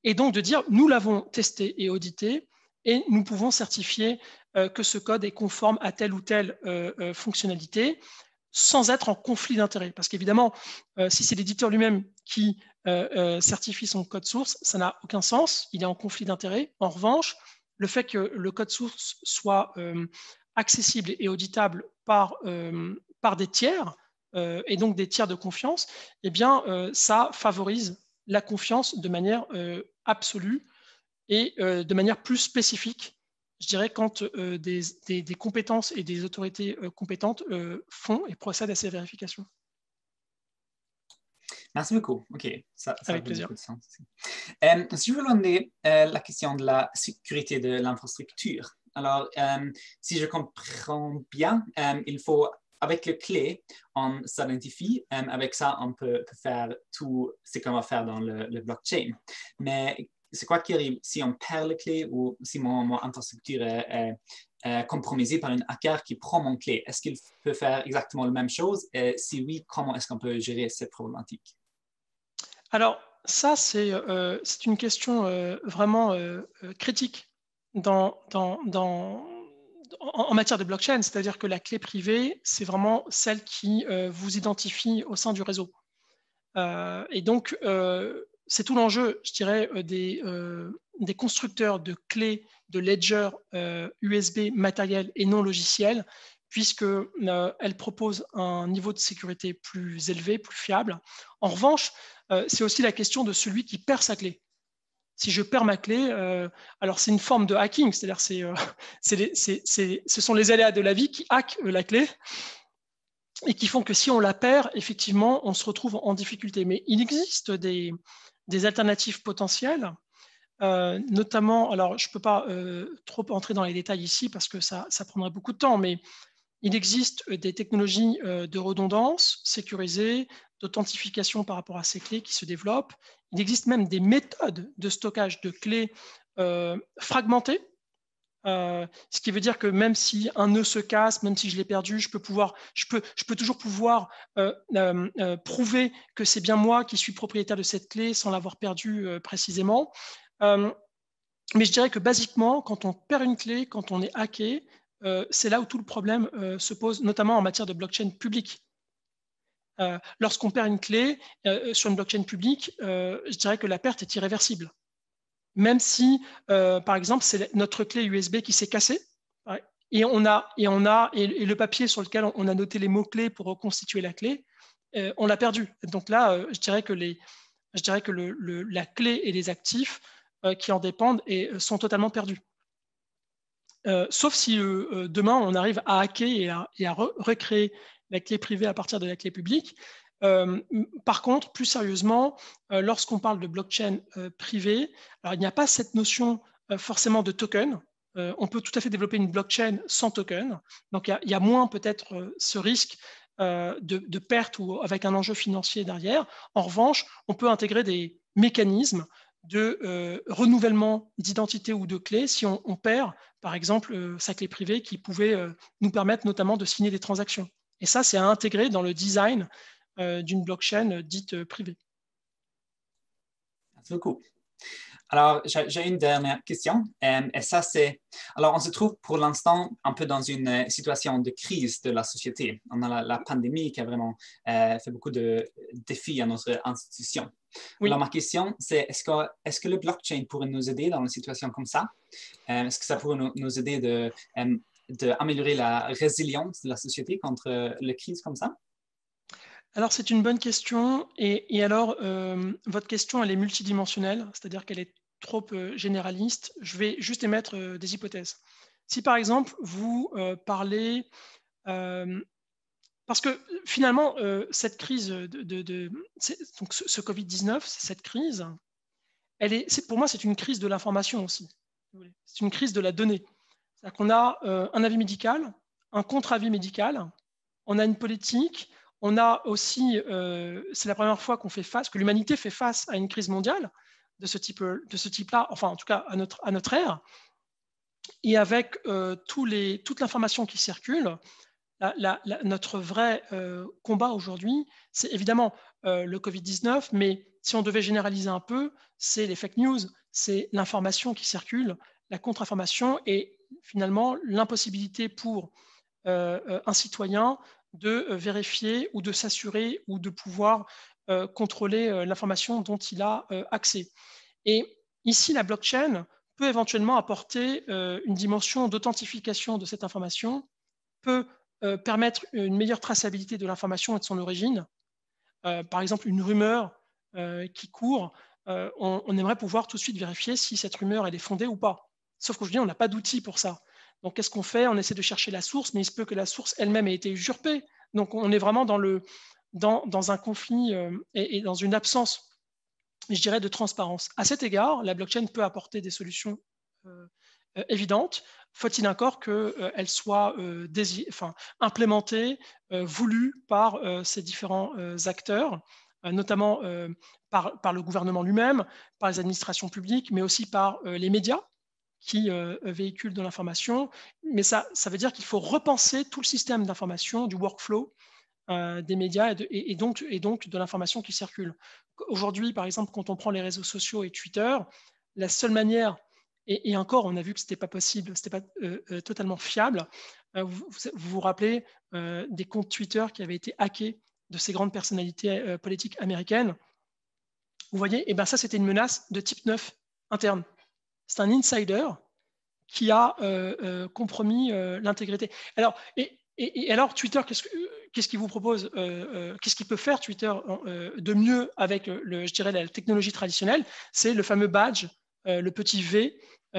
et donc de dire nous l'avons testé et audité et nous pouvons certifier euh, que ce code est conforme à telle ou telle euh, euh, fonctionnalité sans être en conflit d'intérêt. Parce qu'évidemment, si c'est l'éditeur lui-même qui certifie son code source, ça n'a aucun sens, il est en conflit d'intérêt. En revanche, le fait que le code source soit accessible et auditable par, par des tiers, et donc des tiers de confiance, eh bien, ça favorise la confiance de manière euh, absolue et euh, de manière plus spécifique, je dirais, quand euh, des, compétences et des autorités compétentes font et procèdent à ces vérifications. Merci beaucoup. OK, ça, ça Avec plaisir. si je veux demander la question de la sécurité de l'infrastructure, alors si je comprends bien, il faut avec les clés, on s'identifie. Euh, avec ça, on peut, faire tout ce qu'on va faire dans le, blockchain. Mais c'est quoi qui arrive si on perd les clés ou si mon, infrastructure est, compromisée par un hacker qui prend mon clé? Est-ce qu'il peut faire exactement la même chose? Et si oui, comment est-ce qu'on peut gérer cette problématique? Alors, ça, c'est euh, une question euh, vraiment euh, critique dans, dans, dans en matière de blockchain, c'est-à-dire que la clé privée, c'est vraiment celle qui euh, vous identifie au sein du réseau. Euh, et donc, euh, c'est tout l'enjeu, je dirais, des, des, constructeurs de clés, de ledger USB matériel et non logiciel, puisqu'elles proposent un niveau de sécurité plus élevé, plus fiable. En revanche, c'est aussi la question de celui qui perd sa clé si je perds ma clé, euh, alors c'est une forme de hacking, c'est-à-dire euh, [laughs] c'est, ce sont les aléas de la vie qui hackent euh, la clé et qui font que si on la perd, effectivement, on se retrouve en difficulté. Mais il existe des, alternatives potentielles. notamment, alors je ne peux pas trop entrer dans les détails ici parce que ça, ça prendrait beaucoup de temps, mais il existe des technologies de redondance sécurisées, d'authentification par rapport à ces clés qui se développent. Il existe même des méthodes de stockage de clés euh, fragmentées, euh, ce qui veut dire que même si un nœud se casse, même si je l'ai perdu, je peux, toujours pouvoir euh, prouver que c'est bien moi qui suis propriétaire de cette clé sans l'avoir perdue précisément. mais je dirais que basiquement, quand on perd une clé, quand on est hacké, c'est là où tout le problème se pose, notamment en matière de blockchain publique. Euh, lorsqu'on perd une clé euh, sur une blockchain publique, euh, je dirais que la perte est irréversible. Même si, par exemple, c'est notre clé USB qui s'est cassée, et on a, et on a, le papier sur lequel on a noté les mots-clés pour reconstituer la clé, on l'a perdu. Donc là, je dirais que, les, je dirais que la clé et les actifs qui en dépendent sont totalement perdus. sauf si demain on arrive à hacker et à, recréer la clé privée à partir de la clé publique. Euh, par contre, plus sérieusement, euh, lorsqu'on parle de blockchain euh, privée, alors il n'y a pas cette notion forcément de token. on peut tout à fait développer une blockchain sans token. Donc il y, a moins peut-être ce risque de, perte ou avec un enjeu financier derrière. En revanche, on peut intégrer des mécanismes de renouvellement d'identité ou de clés si on perd, par exemple, sa clé privée qui pouvait nous permettre notamment de signer des transactions. Et ça, c'est à intégrer dans le design euh, d'une blockchain euh, dite euh, privée. Merci beaucoup. Alors, j'ai une dernière question. Et ça, c'est. Alors, on se trouve pour l'instant un peu dans une situation de crise de la société. On a la, pandémie qui a vraiment fait beaucoup de défis à notre institution. Alors, ma question, c'est est-ce que, est -ce que le blockchain pourrait nous aider dans une situation comme ça? Est-ce que ça pourrait nous, aider de d'améliorer la résilience de la société contre euh, les crises comme ça alors, c'est une bonne question. Et, alors, euh, votre question, elle est multidimensionnelle, c'est-à-dire qu'elle est trop euh, généraliste. Je vais juste émettre des hypothèses. Si, par exemple, vous parlez... parce que finalement, cette crise de... donc ce, Covid-19, cette crise, elle est, pour moi, c'est une crise de l'information aussi. C'est une crise de la donnée. C'est-à-dire qu'on a euh, un avis médical, un contre-avis médical, on a une politique, on a aussi, euh, c'est la première fois qu'on fait face, que l'humanité fait face à une crise mondiale de ce type-là, type enfin en tout cas à notre, à notre ère, et avec euh, toute l'information qui circule, notre vrai combat aujourd'hui, c'est évidemment le Covid-19, mais si on devait généraliser un peu, c'est les fake news, c'est l'information qui circule, la contre-information, et finalement l'impossibilité pour euh, euh, un citoyen de euh, vérifier ou de s'assurer ou de pouvoir contrôler l'information dont il a accès. Et ici, la blockchain peut éventuellement apporter une dimension d'authentification de cette information, peut permettre une meilleure traçabilité de l'information et de son origine. par exemple, une rumeur qui court, on, aimerait pouvoir tout de suite vérifier si cette rumeur est fondée ou pas. Sauf qu'aujourd'hui, on n'a pas d'outils pour ça. Donc, qu'est-ce qu'on fait On essaie de chercher la source, mais il se peut que la source elle-même ait été usurpée. Donc, on est vraiment dans, le, dans, un conflit euh, et, dans une absence, je dirais, de transparence. À cet égard, la blockchain peut apporter des solutions euh, euh, évidentes. Faut-il encore qu'elle soit implémentée, voulue par ces différents acteurs notamment par, par, le gouvernement lui-même, par les administrations publiques, mais aussi par les médias, qui euh, véhiculent de l'information, mais ça, ça veut dire qu'il faut repenser tout le système d'information, du workflow euh, des médias et, donc, et donc de l'information qui circule. Aujourd'hui, par exemple, quand on prend les réseaux sociaux et Twitter, la seule manière, et, encore, on a vu que ce n'était pas possible, ce n'était pas euh, totalement fiable, vous, vous, rappelez des comptes Twitter qui avaient été hackés de ces grandes personnalités politiques américaines. Vous voyez, et eh ben ça, c'était une menace de type 9 interne c'est un insider qui a euh, euh, compromis euh, l'intégrité. Alors, et, alors Twitter, qu'est-ce qu'il vous propose, qu'est-ce qu'il peut faire Twitter de mieux avec, le, je dirais, la technologie traditionnelle C'est le fameux badge, le petit V,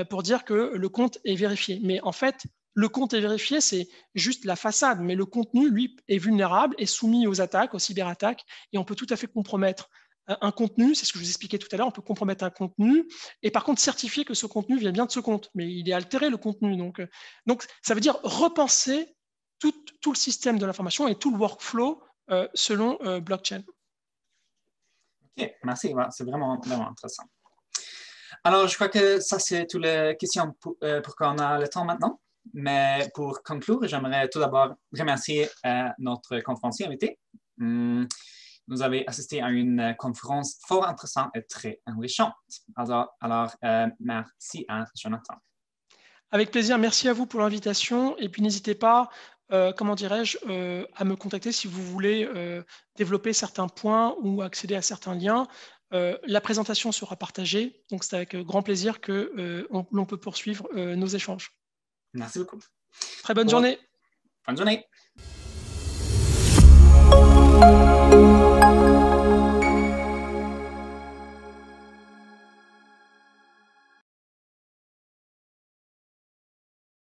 pour dire que le compte est vérifié. Mais en fait, le compte est vérifié, c'est juste la façade, mais le contenu, lui, est vulnérable, est soumis aux attaques, aux cyberattaques, et on peut tout à fait compromettre un contenu, c'est ce que je vous expliquais tout à l'heure, on peut compromettre un contenu et par contre certifier que ce contenu vient bien de ce compte, mais il est altéré le contenu. Donc, euh, donc ça veut dire repenser tout, le système de l'information et tout le workflow euh, selon euh, blockchain. OK, merci. C'est vraiment, intéressant. Alors, je crois que ça, c'est toutes les questions pour, qu'on a le temps maintenant. Mais pour conclure, j'aimerais tout d'abord remercier notre conférencier invité. Hmm. Vous avez assisté à une euh, conférence fort intéressante et très enrichante. Alors, alors euh, merci à Jonathan. Avec plaisir, merci à vous pour l'invitation. Et puis n'hésitez pas, euh, comment dirais-je, à me contacter si vous voulez développer certains points ou accéder à certains liens. la présentation sera partagée, donc c'est avec grand plaisir que l'on peut poursuivre nos échanges. Merci beaucoup. Très bonne journée. Bonne journée.